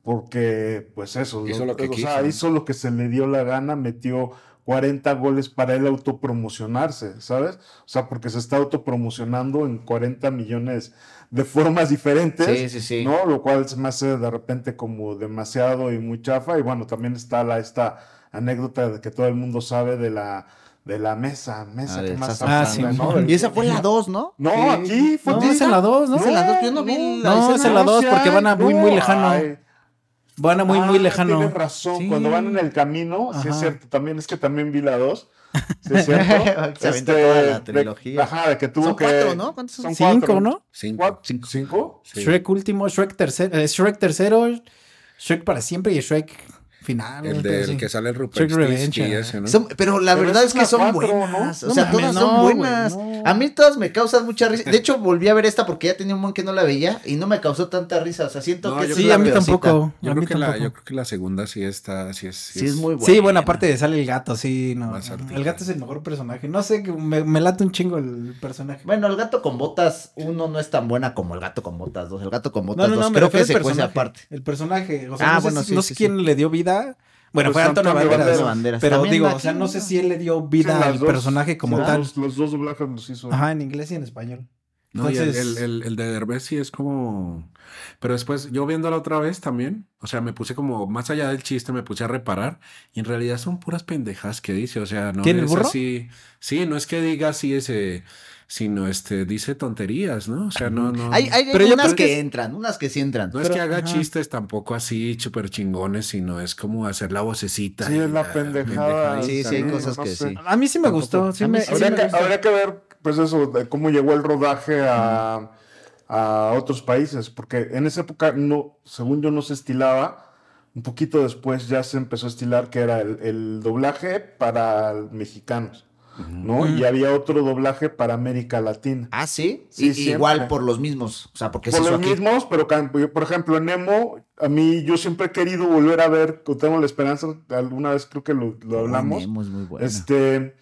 porque pues eso, hizo lo, que o sea, hizo lo que se le dio la gana, metió 40 goles para él autopromocionarse, ¿sabes? O sea, porque se está autopromocionando en 40 millones de formas diferentes, ¿no? Lo cual se me hace de repente como demasiado y muy chafa. Y bueno, también está la, esta anécdota de que todo el mundo sabe de la de la mesa, mesa ah, que más ah, sí, ¿no? Y esa fue la 2, ¿no? No, aquí fue no, en la 2, ¿no? en la 2, no No, es en la 2 porque van a muy muy lejano. Van a muy, muy ah, lejano. Tienen razón, cuando van en el camino, sí es cierto, también es que también vi la 2. Sí es (laughs) cierto. Se este, toda la trilogía. ajá, de que tuvo son que. Cuatro, ¿no? ¿Cuántos son? Cinco, ¿no? Cinco. cinco, ¿Cinco? Shrek último, Shrek tercero, eh, Shrek tercero, Shrek para siempre y Shrek final. El, de, que sale el Rupert pero la verdad es, que son buenas. O sea, todas son buenas. a mí todas me causan mucha risa. De hecho, volví a ver esta porque ya tenía un buen que no la veía y no me causó tanta risa. O sea, siento que sí, a mí tampoco. Yo, creo que La, segunda sí está, sí es, sí, muy buena. Sí, bueno, aparte de sale el gato, sí, no. El gato es el mejor personaje. No sé, me, me late un chingo el personaje. Bueno, el gato con botas uno no es tan buena como el gato con botas dos. El gato con botas dos creo que se aparte. El personaje, o sea, ah, no sé quién le dio vida bueno, pues fue Antonio, Antonio Banderas, Banderas, Pero digo, o sea, no sé si él le dio vida al personaje como tal. los dos doblajes nos hizo. Ajá, en inglés y en español. No, el, de Derbez sí es como. Pero después, yo viéndola otra vez también, o sea, me puse como más allá del chiste, me puse a reparar y en realidad son puras pendejas que dice, o sea, no ¿Tiene es así. Sí, no es que diga así ese sino este, dice tonterías, ¿no? O sea, no, no. Hay, hay unas que, entran, unas que sí entran. No es que haga chistes tampoco así súper chingones, sino es como hacer la vocecita. Sí, es la, pendejada. Sí, sí, hay cosas que sí. A mí sí me gustó. habría, que, ver, pues eso, cómo llegó el rodaje a, otros países, porque en esa época, no, según yo, no se estilaba un poquito después ya se empezó a estilar que era el, el doblaje para mexicanos. ¿no? Y había otro doblaje para América Latina. Ah, sí, igual por los mismos, o sea, porque por los mismos, pero por ejemplo, en Nemo, a mí yo siempre he querido volver a ver, tengo la esperanza, alguna vez creo que lo, hablamos. Este,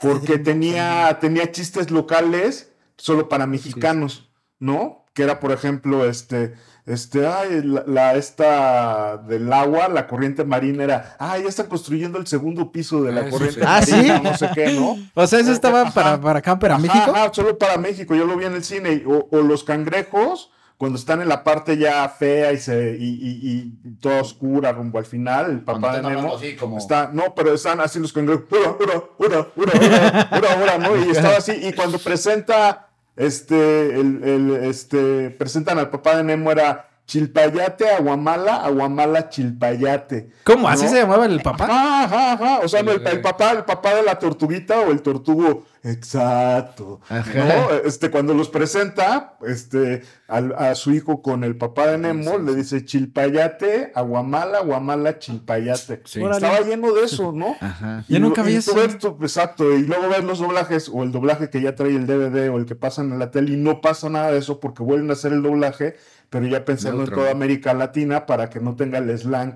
porque tenía, tenía chistes locales solo para mexicanos, ¿no? que era, por ejemplo, este, este, ay, la, esta del agua, la corriente marina era, ah ya están construyendo el segundo piso de la ah, corriente ah, marina, ¿Ah, sí? no sé qué, ¿no? (laughs) O sea, eso eh, estaba para, para acá, México. solo para México, yo lo vi en el cine, o, los cangrejos, cuando están en la parte ya fea y se y, y, y toda oscura rumbo al final, el papá de Nemo está, no, pero están así los cangrejos, ura, ura, ura, ura, (laughs) ura, ¿no? Y estaba así, y cuando presenta este, el, el, este, presentan al papá de Nemo era Chilpayate, Aguamala, Aguamala, Chilpayate. ¿Cómo? ¿Así se llamaba el papá? Ajá, ajá, O sea, el, papá, el papá de la tortuguita o el tortugo. Exacto. Ajá. Este, cuando los presenta, este, a su hijo con el papá de Nemo, le dice Chilpayate, Aguamala, Aguamala, Chilpayate. Estaba lleno de eso, ¿no? Ajá. nunca había eso. Exacto. Y luego ver los doblajes o el doblaje que ya trae el DVD o el que pasan en la tele y no pasa nada de eso porque vuelven a hacer el doblaje pero ya pensando en toda América Latina para que no tenga el slang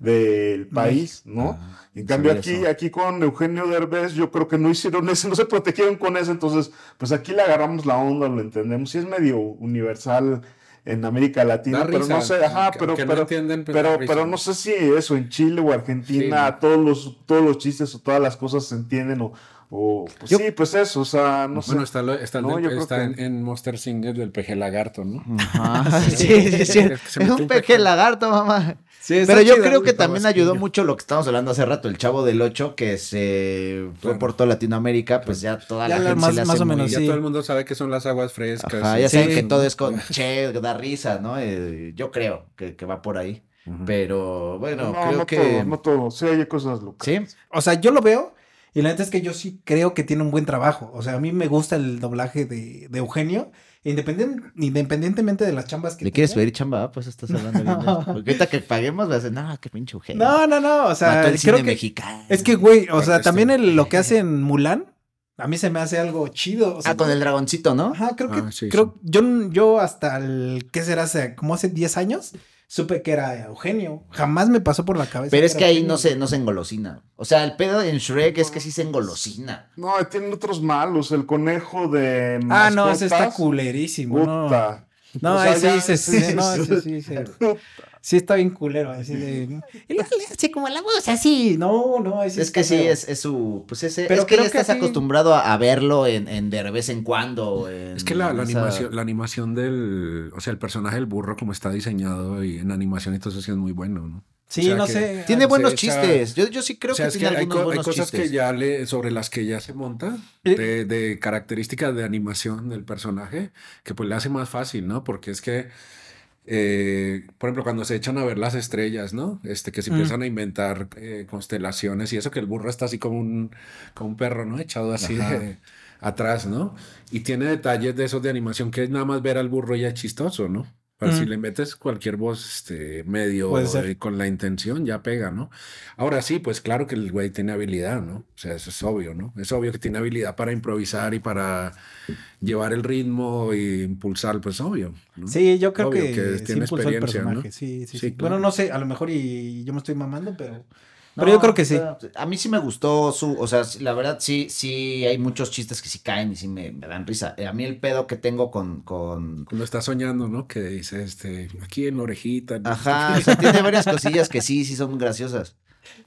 del país, ¿no? Ah, en cambio aquí, aquí con Eugenio Derbez yo creo que no hicieron eso, no se protegieron con eso, entonces pues aquí le agarramos la onda, lo entendemos, y es medio universal en América Latina, pero no sé, ajá, pero, pero, pues, pero, no sé si eso en Chile o Argentina, todos los, todos los chistes o todas las cosas se entienden o, Oh, pues o, sí, pues eso, o sea, no sé. Bueno, está, está, está en, Monster Singer Del peje lagarto, ¿no? (laughs) sí, sí, sí, Es un peje lagarto, mamá. Sí, Pero yo creo que también ayudó mucho lo que estábamos hablando hace rato, el chavo del 8 que se fue por toda Latinoamérica, pues ya toda la, gente más, se más o menos, ya todo el mundo sabe que son las aguas frescas. Ajá, ya saben que todo es con (laughs) che, da risa, ¿no? Eh, yo creo que, va por ahí. Pero bueno, creo que. Todo, no todo, sí hay cosas locas. Sí. O sea, yo lo veo y la neta es que yo sí creo que tiene un buen trabajo. O sea, a mí me gusta el doblaje de, de Eugenio. independientemente de las chambas que. ¿Le quieres pedir chamba? Ah, pues estás hablando bien. (laughs) Porque ahorita que paguemos, vas a decir, no, qué pinche Eugenio. No, no, no. O sea, el que. Mexicano. Es que, güey, o sea, este, también lo eh, que hace en Mulan. A mí se me hace algo chido. O sea, ah, con el dragoncito, ¿no? Ajá, creo ah, que. creo, Yo, yo hasta el. ¿Qué será? Hace, como hace 10 años supe que era Eugenio. Jamás me pasó por la cabeza. Pero es que, ahí no se, no se engolosina. O sea, el pedo en Shrek es que sí se engolosina. No, tienen otros malos. El conejo de. Ah, no, ese está culerísimo. No, ese, sí, no, sí, sí. Sí, está bien culero. Así de. Así como la voz, así. No, no, así Es que sí, es, es su. Pues ese. Pero es que creo que estás acostumbrado a, verlo en, de vez en cuando. es que la, animación, la animación del. O sea, el personaje del burro, como está diseñado y en animación, entonces sí es muy bueno, ¿no? Sí, no sé. Tiene ah, buenos chistes. Yo, sí creo que, tiene algunos cosas que ya sobre las que ya se monta, eh. de, de características de animación del personaje, que pues le hace más fácil, ¿no? Porque es que eh, por ejemplo, cuando se echan a ver las estrellas, ¿no? Este, que se mm. empiezan a inventar eh, constelaciones y eso que el burro está así como un, como un perro, ¿no? Echado así atrás, ¿no? Y tiene detalles de esos de animación que es nada más ver al burro ya chistoso, ¿no? si mm. le metes cualquier voz este, medio eh, con la intención, ya pega, ¿no? Ahora sí, pues claro que el güey tiene habilidad, ¿no? O sea, eso es obvio, ¿no? Es obvio que tiene habilidad para improvisar y para llevar el ritmo e impulsar, pues obvio. Sí, yo creo que, tiene experiencia, ¿no? sí, sí, sí, Bueno, no sé, a lo mejor y yo me estoy mamando, pero pero yo creo que sí. A mí sí me gustó su, o sea, la verdad sí, sí hay muchos chistes que sí caen y sí me, dan risa. Eh, a mí el pedo que tengo con, con... Cuando está soñando, ¿no? Que dice, este, aquí en la orejita. Ajá, tiene varias cosillas que sí, sí son graciosas.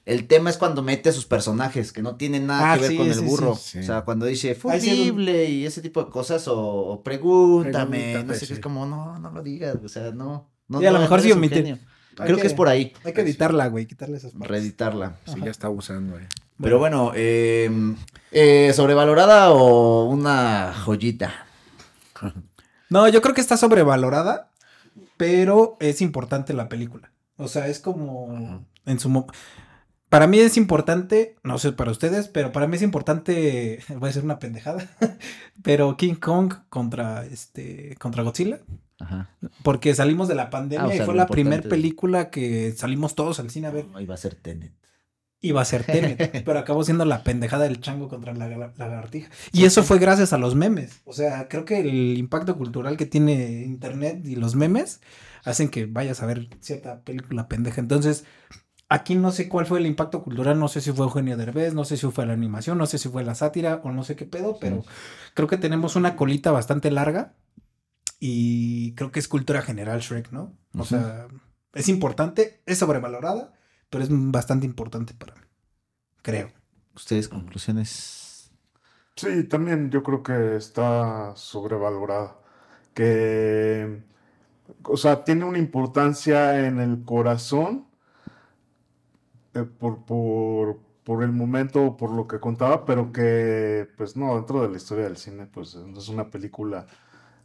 El tema es cuando mete a sus personajes, que no tienen nada ah, que ver con el burro. o sea, cuando dice horrible y ese tipo de cosas, o, pregúntame, no sé, qué es como, no, no lo digas, o sea, no. no y a lo mejor sí Creo que, es por ahí. Hay que editarla, güey, quitarle esas partes. Reeditarla. Sí, ya está usando, güey. Eh. Pero bueno, em, eh, ¿sobrevalorada o una joyita? No, yo creo que está sobrevalorada, pero es importante la película. O sea, es como en su para mí es importante, no sé para ustedes, pero para mí es importante, (laughs) voy a ser una pendejada, (laughs) pero King Kong contra este contra Godzilla porque salimos de la pandemia ah, y fue la primera película que salimos todos al cine a ver. iba a ser Tenet. Iba a ser Tenet, (laughs) pero acabó siendo la pendejada del chango contra la, la, Y eso fue gracias a los memes. O sea, creo que el impacto cultural que tiene Internet y los memes hacen que vayas a ver cierta película pendeja. Entonces, aquí no sé cuál fue el impacto cultural, no sé si fue Eugenio Derbez, no sé si fue la animación, no sé si fue la sátira o no sé qué pedo, pero creo que tenemos una colita bastante larga y creo que es cultura general Shrek, ¿no? O sea, es importante, es sobrevalorada, pero es bastante importante para mí. Creo. ¿Ustedes conclusiones? Sí, también yo creo que está sobrevalorada. Que, o sea, tiene una importancia en el corazón eh, por, por, el momento, o por lo que contaba, pero que, pues no, dentro de la historia del cine, pues no es una película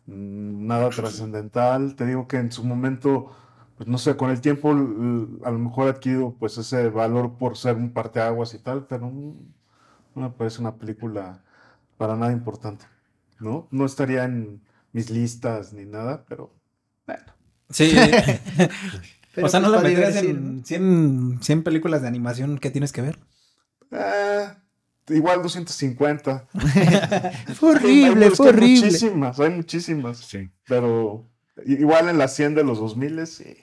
Mm, nada trascendental. Te digo que en su momento, pues no sé, con el tiempo a lo mejor ha adquirido pues ese valor por ser un parteaguas y tal, pero no me parece una película para nada importante, ¿no? No estaría en mis listas ni nada, pero bueno. Sí. (laughs) o sea, no pues la meterías en 100, películas de animación que tienes que ver. Eh, igual 250. fue horrible, fue horrible. Hay muchísimas, hay muchísimas. Sí. Pero igual en la 100 de los 2000 sí.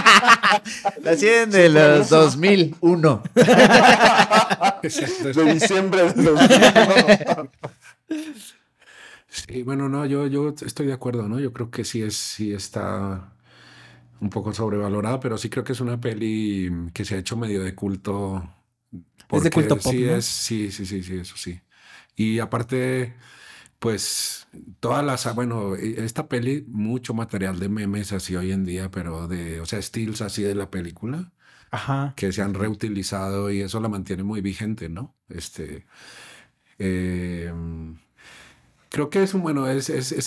(laughs) la 100 de los 2001. (laughs) de diciembre de los 2000. Sí, bueno, no, yo, yo estoy de acuerdo, ¿no? Yo creo que sí, es, sí está un poco sobrevalorada, pero sí creo que es una peli que se ha hecho medio de culto es de culto pop. Sí, sí, sí, sí, eso sí. Y aparte, pues todas las, ah, bueno, e, esta peli, mucho material de memes así hoy en día, pero de, o sea, estilos así de la película. Ajá. que se han reutilizado y eso la mantiene muy vigente, ¿no? Este, em, creo que es un, bueno, es, este,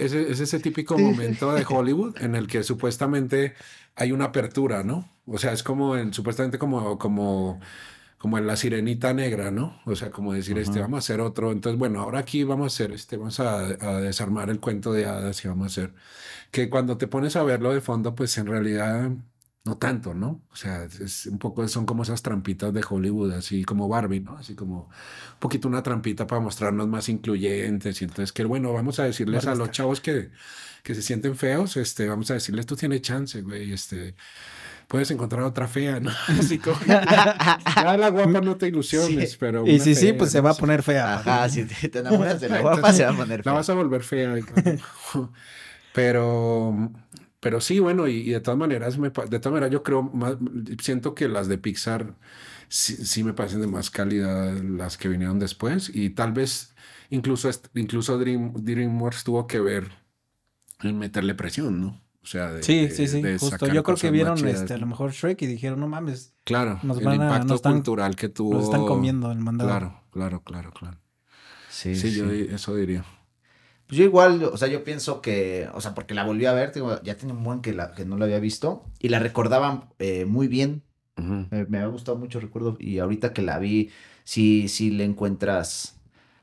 es, ese típico momento de (laughs) Hollywood en el que supuestamente hay una apertura, ¿no? O sea, es como en, supuestamente como como en la sirenita negra, ¿no? O sea, como decir, este, vamos a hacer otro. Entonces, bueno, ahora aquí vamos a hacer, este, vamos a, desarmar el cuento de hadas y vamos a hacer. Que cuando te pones a verlo de fondo, pues en realidad no tanto, ¿no? O sea, es un poco, son como esas trampitas de Hollywood, así como Barbie, ¿no? Así como un poquito una trampita para mostrarnos más incluyentes. Y entonces, que bueno, vamos a decirles a los chavos que, que se sienten feos, este, vamos a decirles, tú tienes chance, güey, este puedes encontrar otra fea, ¿no? (laughs) Así ah, la guapa no te ilusiones, pero... Y si sí, pues se va a poner fea. Ajá, si te, enamoras de la guapa se va a poner fea. La vas a volver fea. (laughs) pero... Pero sí, bueno, y, de todas maneras, de todas maneras yo creo, siento que las de Pixar sí, me parecen de más calidad las que vinieron después y tal vez incluso, incluso Dream, DreamWorks tuvo que ver en meterle presión, ¿no? O sea, sí, sí, sí. Justo. Yo creo que vieron este, a lo mejor Shrek y dijeron, no mames. Claro, nos el impacto cultural que tuvo. Nos están comiendo el mandado. Claro, claro, claro, claro. Sí, sí, yo eso diría. Pues yo igual, o sea, yo pienso que, o sea, porque la volví a ver, ya tenía un buen que, no la había visto y la recordaban eh, muy bien. me, había gustado mucho, recuerdo, y ahorita que la vi, sí, sí le encuentras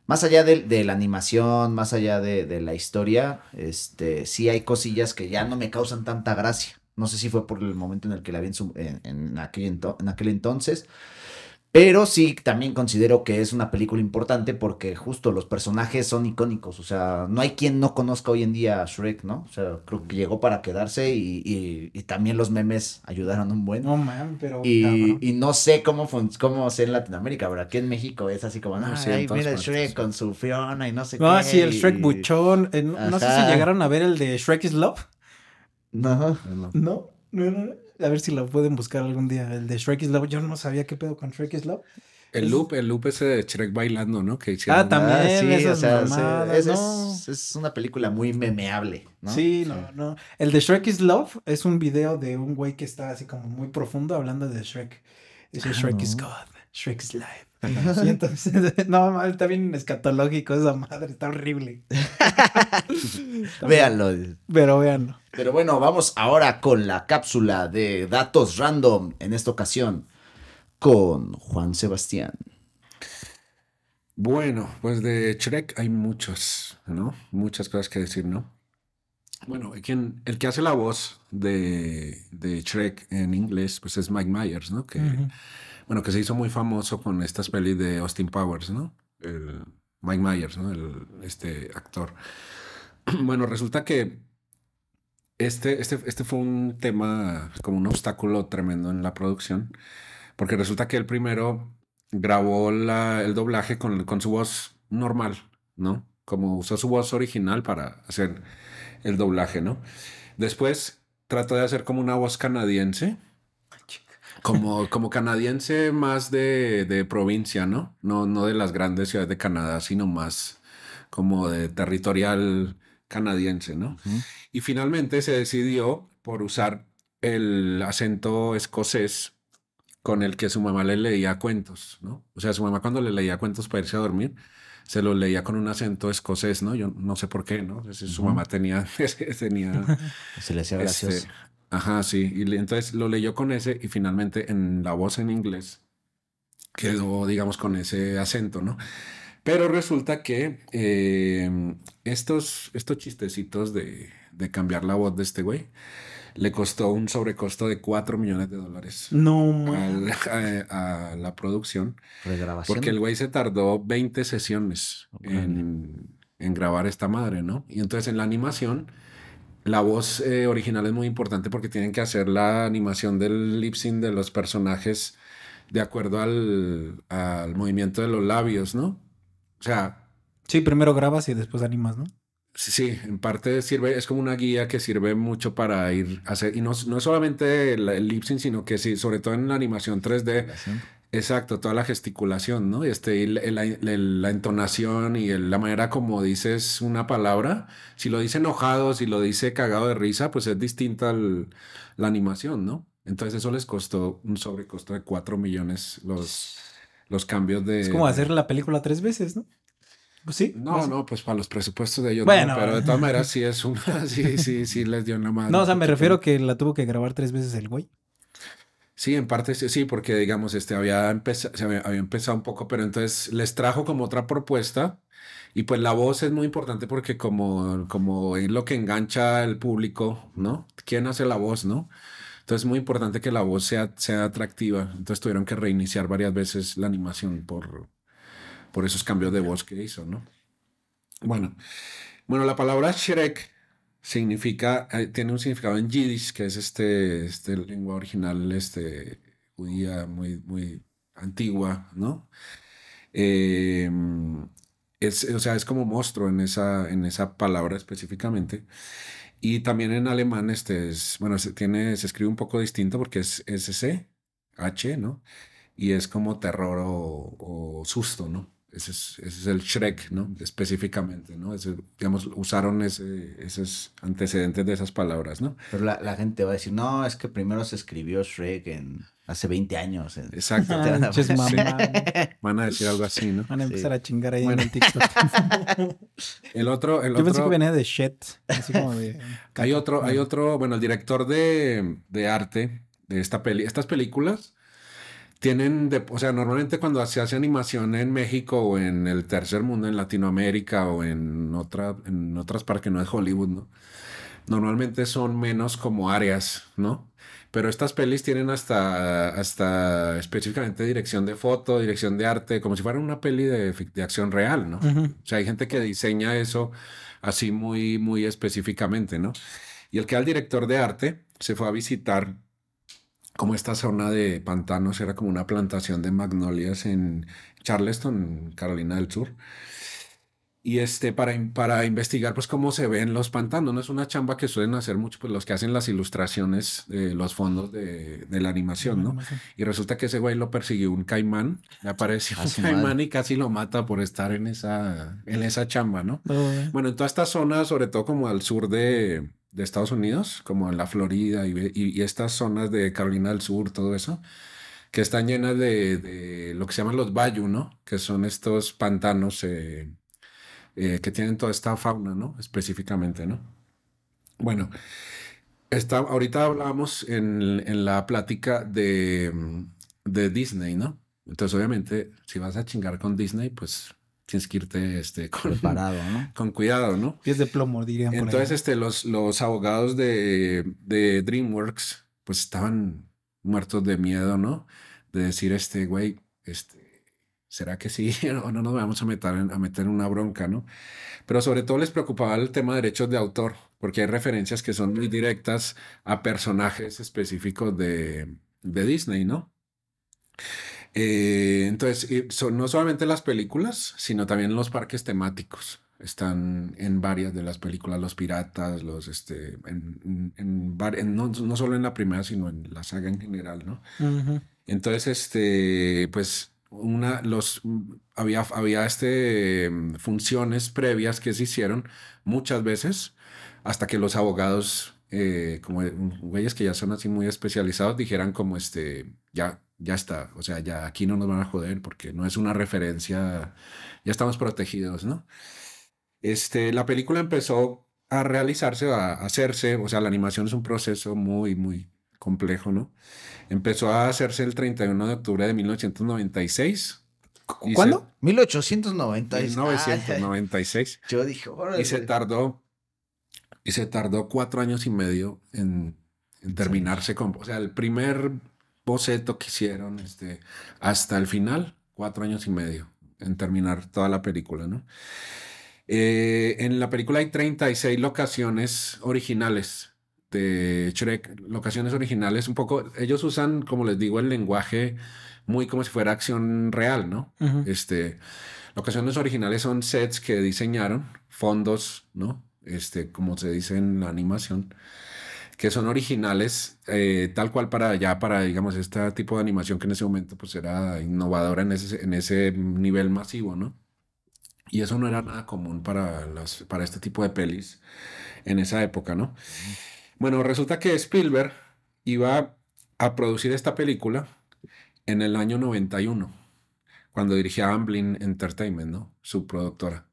más allá de, la animación, más allá de, de, la historia, este, sí hay cosillas que ya no me causan tanta gracia. No sé si fue por el momento en el que la vi en, aquel, en aquel entonces. Pero sí, también considero que es una película importante porque justo los personajes son icónicos. O sea, no hay quien no conozca hoy en día a Shrek, ¿no? O sea, creo que llegó para quedarse y, y, también los memes ayudaron un buen. No, man, pero. Y, no sé cómo, cómo sea en Latinoamérica, pero aquí en México es así como, no, ay, mira Shrek con su Fiona y no sé qué. Ah, sí, el Shrek buchón. no, sé si llegaron a ver el de Shrek is Love. No, no, no. no a ver si lo pueden buscar algún día. El de Shrek is Love. Yo no sabía qué pedo con Shrek is Love. El loop, el loop ese de Shrek bailando, ¿no? Ah, también. Ah, sí, o sea, es, una película muy memeable, ¿no? Sí, no, no. El de Shrek is Love es un video de un güey que está así como muy profundo hablando de Shrek. Ah, Shrek is God, Shrek is Life entonces, (laughs) no, está bien escatológico esa madre, está horrible. (laughs) véanlo. Pero véanlo. Pero bueno, vamos ahora con la cápsula de datos random, en esta ocasión, con Juan Sebastián. Bueno, pues de Shrek hay muchos, ¿no? Muchas cosas que decir, ¿no? Bueno, el que hace la voz de, de Shrek en inglés, pues es Mike Myers, ¿no? Que bueno, que se hizo muy famoso con estas pelis de Austin Powers, ¿no? El Mike Myers, ¿no? este actor. (clears throat) Bueno, resulta que este, este, este, fue un tema, como un obstáculo tremendo en la producción, porque resulta que él primero grabó el doblaje con, con su voz normal, ¿no? Como usó su voz original para hacer el doblaje, ¿no? Después trató de hacer como una voz canadiense, como, como canadiense más de, provincia, ¿no? ¿no? No de las grandes ciudades de Canadá, sino más como de territorial canadiense, ¿no? Y finalmente se decidió por usar el acento escocés con el que su mamá le leía cuentos, ¿no? O sea, su mamá cuando le leía cuentos para irse a dormir, se los leía con un acento escocés, ¿no? Yo no sé por qué, ¿no? su mamá tenía... (laughs) tenía se le hacía este, gracioso. Ajá, sí. Y entonces lo leyó con ese y finalmente en la voz en inglés quedó, digamos, con ese acento, ¿no? Pero resulta que eh, estos, estos chistecitos de, de, cambiar la voz de este güey le costó un sobrecosto de 4 millones de dólares. No, a, a, la producción. Porque el güey se tardó 20 sesiones en, en, grabar esta madre, ¿no? Y entonces en la animación la voz eh, original es muy importante porque tienen que hacer la animación del lip sync de los personajes de acuerdo al, movimiento de los labios, ¿no? O sea. Sí, primero grabas y después animas, ¿no? Sí, en parte sirve, es como una guía que sirve mucho para ir a hacer, y no, no solamente el, lipsync, lip sino que sí, sobre todo en la animación 3D, Exacto, toda la gesticulación, ¿no? Este, y la entonación y la manera como dices una palabra, si lo dice enojado, si lo dice cagado de risa, pues es distinta la animación, ¿no? Entonces eso les costó un sobrecosto de 4 millones los, los cambios de... Es como hacer la película tres veces, ¿no? Pues sí. No, pues no, pues para los presupuestos de ellos. Bueno, pero de todas maneras (laughs) sí es una, sí, sí, sí les dio una madre. No, o sea, me refiero que la tuvo que grabar tres veces el güey. Sí, en parte sí, porque digamos, este había empezado, había, empezado un poco, pero entonces les trajo como otra propuesta y pues la voz es muy importante porque como, como es lo que engancha al público, ¿no? ¿Quién hace la voz, no? Entonces es muy importante que la voz sea, sea atractiva. Entonces tuvieron que reiniciar varias veces la animación por, por esos cambios de voz que hizo, ¿no? Bueno, bueno, la palabra Shrek significa, eh, tiene un significado en Yiddish, que es este, este lengua original este, judía muy, muy antigua, ¿no? Em, es, o sea, es como monstruo en esa, en esa palabra específicamente. Y también en alemán, este es, bueno, se, tiene, se escribe un poco distinto porque es SC, H, ¿no? Y es como terror o susto, ¿no? Ese es, ese es, el Shrek, ¿no? Específicamente, ¿no? digamos, usaron ese, esos antecedentes de esas palabras, ¿no? Pero la, gente va a decir, no, es que primero se escribió Shrek en hace 20 años. Exacto. (laughs) Van a decir algo así, ¿no? Van a empezar a chingar ahí en el TikTok. (laughs) el otro, el Yo pensé que venía de Shet. Así como de... (laughs) hay otro, hay otro, bueno, el director de, de arte de esta peli, estas películas tienen, de, o sea, normalmente cuando se hace animación en México o en el tercer mundo, en Latinoamérica o en, otra, en otras partes que no es Hollywood, ¿no? Normalmente son menos como áreas, ¿no? Pero estas pelis tienen hasta, hasta específicamente dirección de foto, dirección de arte, como si fuera una peli de, de acción real, ¿no? O sea, hay gente que diseña eso así muy, muy específicamente, ¿no? Y el que era el director de arte se fue a visitar como esta zona de pantanos era como una plantación de magnolias en Charleston, Carolina del Sur. Y este, para, para investigar pues cómo se ven los pantanos, es una chamba que suelen hacer mucho pues los que hacen las ilustraciones de los fondos de, la animación, ¿no? Y resulta que ese güey lo persiguió un caimán, apareció un caimán y casi lo mata por estar en esa, en esa chamba, ¿no? Eh. Bueno, en toda esta zona, sobre todo como al sur de, de Estados Unidos, como en la Florida y, estas zonas de Carolina del Sur, todo eso, que están llenas de, lo que se llaman los bayou, ¿no? Que son estos pantanos eh, eh, que tienen toda esta fauna, ¿no? Específicamente, ¿no? Bueno, está, ahorita hablábamos en, en, la plática de, de Disney, ¿no? Entonces, obviamente, si vas a chingar con Disney, pues tienes que irte este, (laughs) con, ¿no? con cuidado, ¿no? Pies de plomo, dirían. Entonces, este, los, los abogados de, DreamWorks, pues estaban muertos de miedo, ¿no? De decir, este, güey, este, ¿será que sí? (laughs) o no nos vamos a meter en, a meter una bronca, ¿no? Pero sobre todo les preocupaba el tema de derechos de autor, porque hay referencias que son muy directas a personajes específicos de, de Disney, ¿no? Eh, entonces, no solamente las películas, sino también los parques temáticos. Están en varias de las películas, los piratas, los, este, en, no, solo en la primera, sino en la saga en general, ¿no? Entonces, este, pues una, los, había, había este, funciones previas que se hicieron muchas veces hasta que los abogados, eh, como güeyes que ya son así muy especializados, dijeran como este, ya ya está, o sea, ya aquí no nos van a joder porque no es una referencia, ya estamos protegidos, ¿no? Este, la película empezó a realizarse, a hacerse, o sea, la animación es un proceso muy, muy complejo, ¿no? Empezó a hacerse el 31 de octubre de 1996. ¿Cuándo? 1896. 1996. yo dije, Y se tardó, y se tardó cuatro años y medio en, en terminarse con, o sea, el primer boceto que hicieron este, hasta el final, cuatro años y medio en terminar toda la película, ¿no? Eh, en la película hay 36 locaciones originales de Shrek, locaciones originales, un poco, ellos usan, como les digo, el lenguaje muy como si fuera acción real, ¿no? Este, locaciones originales son sets que diseñaron, fondos, ¿no? Este, como se dice en la animación que son originales, eh, tal cual para ya, para, digamos, este tipo de animación que en ese momento pues era innovadora en ese, en ese nivel masivo, ¿no? Y eso no era nada común para, las, para este tipo de pelis en esa época, ¿no? Bueno, resulta que Spielberg iba a producir esta película en el año 91, cuando dirigía Amblin Entertainment, ¿no? Su productora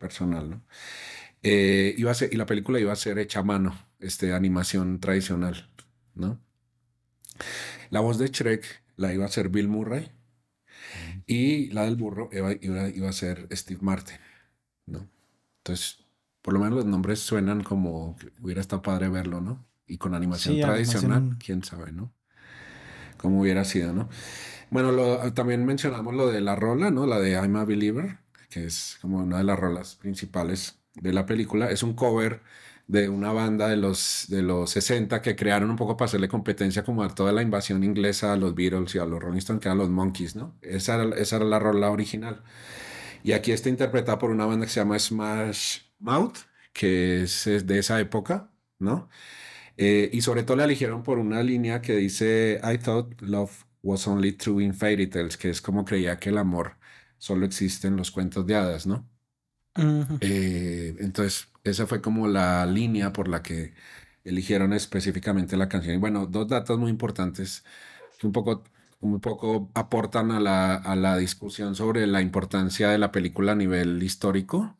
personal, ¿no? Eh, iba a ser, y la película iba a ser hecha a mano, este, animación tradicional, ¿no? La voz de Shrek la iba a ser Bill Murray y la del burro iba, iba, a ser Steve Martin, ¿no? Entonces, por lo menos los nombres suenan como que hubiera estado padre verlo, ¿no? Y con animación tradicional, quién sabe, ¿no? Como hubiera sido, ¿no? Bueno, también mencionamos lo de la rola, ¿no? La de I'm a Believer, que es como una de las rolas principales de la película es un cover de una banda de los, de los 60 que crearon un poco para hacerle competencia como a toda la invasión inglesa a los Beatles y a los Rolling Stones, que eran los Monkeys, ¿no? Esa era, esa era la rola original. Y aquí está interpretada por una banda que se llama Smash Mouth, que es, de esa época, ¿no? Eh, y sobre todo la eligieron por una línea que dice, I thought love was only true in fairy tales, que es como creía que el amor solo existe en los cuentos de hadas, ¿no? Eh, entonces, esa fue como la línea por la que eligieron específicamente la canción. Y bueno, dos datos muy importantes que un poco, poco aportan a la, a la discusión sobre la importancia de la película a nivel histórico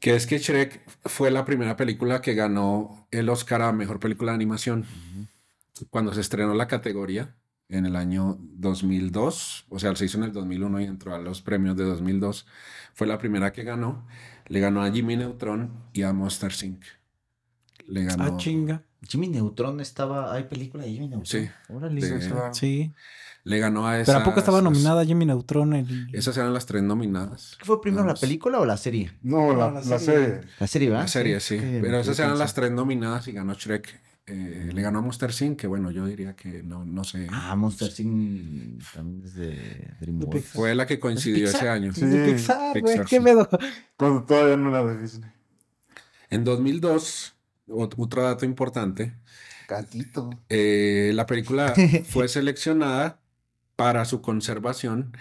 que es que Shrek fue la primera película que ganó el Oscar a Mejor Película de Animación. Cuando se estrenó la categoría, en el año 2002, o sea, se hizo en el 2001 y entró a los premios de 2002. Fue la primera que ganó. Le ganó a Jimmy Neutron y a Monster Inc. Le ganó. Ah, chinga. Jimmy Neutron estaba. Hay película de Jimmy Neutron. Sí. Sí. Le ganó a esa. ¿Pero a poco estaba nominada Jimmy Neutron? Esas eran las tres nominadas. ¿Qué fue primero, la película o la serie? No, la, serie. La serie, ¿verdad? La serie, sí. Pero esas eran las tres nominadas y ganó Shrek eh, le ganó a Monster que bueno, yo diría que no, sé. Ah, Monster también es de DreamWorks. Fue la que coincidió ese año. Pixar, Cuando todavía no la de Disney. En 2002, otro dato importante. ¡Catito! Eh, la película (laughs) fue seleccionada para su conservación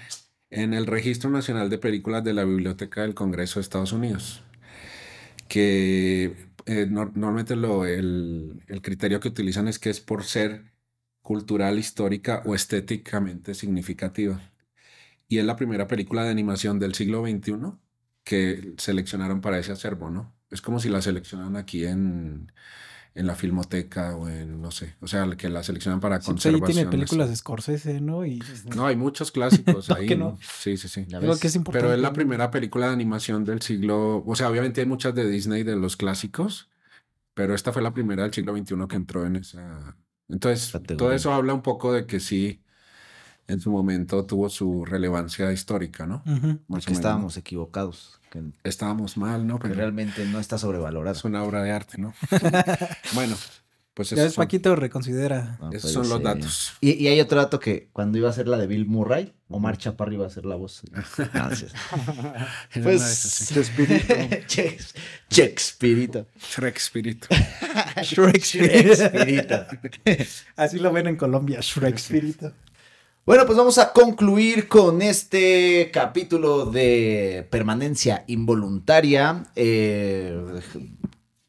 en el Registro Nacional de Películas de la Biblioteca del Congreso de Estados Unidos, que eh, normalmente lo, el, criterio que utilizan es que es por ser cultural, histórica o estéticamente significativa. Y es la primera película de animación del siglo XXI que seleccionaron para ese acervo, ¿no? Es como si la seleccionaran aquí en, en la filmoteca o en, no sé, o sea, que la seleccionan para sí, pues tiene películas de Scorsese, ¿no? No, hay muchos clásicos (laughs) ahí. no? Sí, sí, sí. Pero es la primera película de animación del siglo, o sea, obviamente hay muchas de Disney de los clásicos, pero esta fue la primera del siglo XXI que entró en esa... Entonces, todo eso habla un poco de que sí, en su momento tuvo su relevancia histórica, ¿no? Porque estábamos equivocados estábamos mal, ¿no? Pero realmente no está sobrevalorado. Es una obra de arte, ¿no? (laughs) bueno, pues eso. Ya Paquito, reconsidera. Esos son los datos. Y, hay otro dato que cuando iba a ser la de Bill Murray, Omar Chaparro iba a ser la voz. (laughs) Gracias. pues, Shakespeare. (laughs) Shakespeare. Shrek Así lo ven en Colombia, Shrek bueno, pues vamos a concluir con este capítulo de permanencia involuntaria. Eh,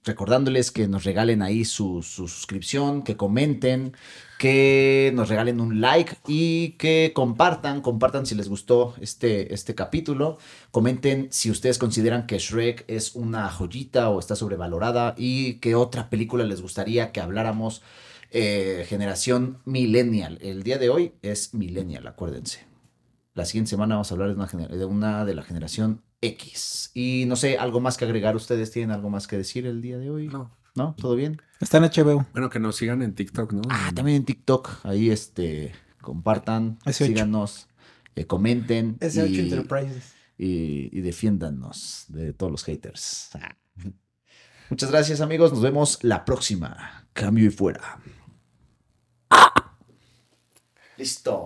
recordándoles que nos regalen ahí su, suscripción, que comenten, que nos regalen un like y que compartan, compartan si les gustó este, este capítulo. Comenten si ustedes consideran que Shrek es una joyita o está sobrevalorada y qué otra película les gustaría que habláramos eh, generación millennial. El día de hoy es millennial, acuérdense. La siguiente semana vamos a hablar de una, de la generación X. Y no sé, algo más que agregar. ¿Ustedes tienen algo más que decir el día de hoy? No. ¿No? ¿Todo bien? Está en HBO. Bueno, que nos sigan en TikTok, ¿no? Ah, también en TikTok. Ahí este, compartan, síganos, eh, comenten. y, Enterprises. y defiéndanos de todos los haters. Ah. Muchas gracias amigos, nos vemos la próxima. Cambio y fuera. Listo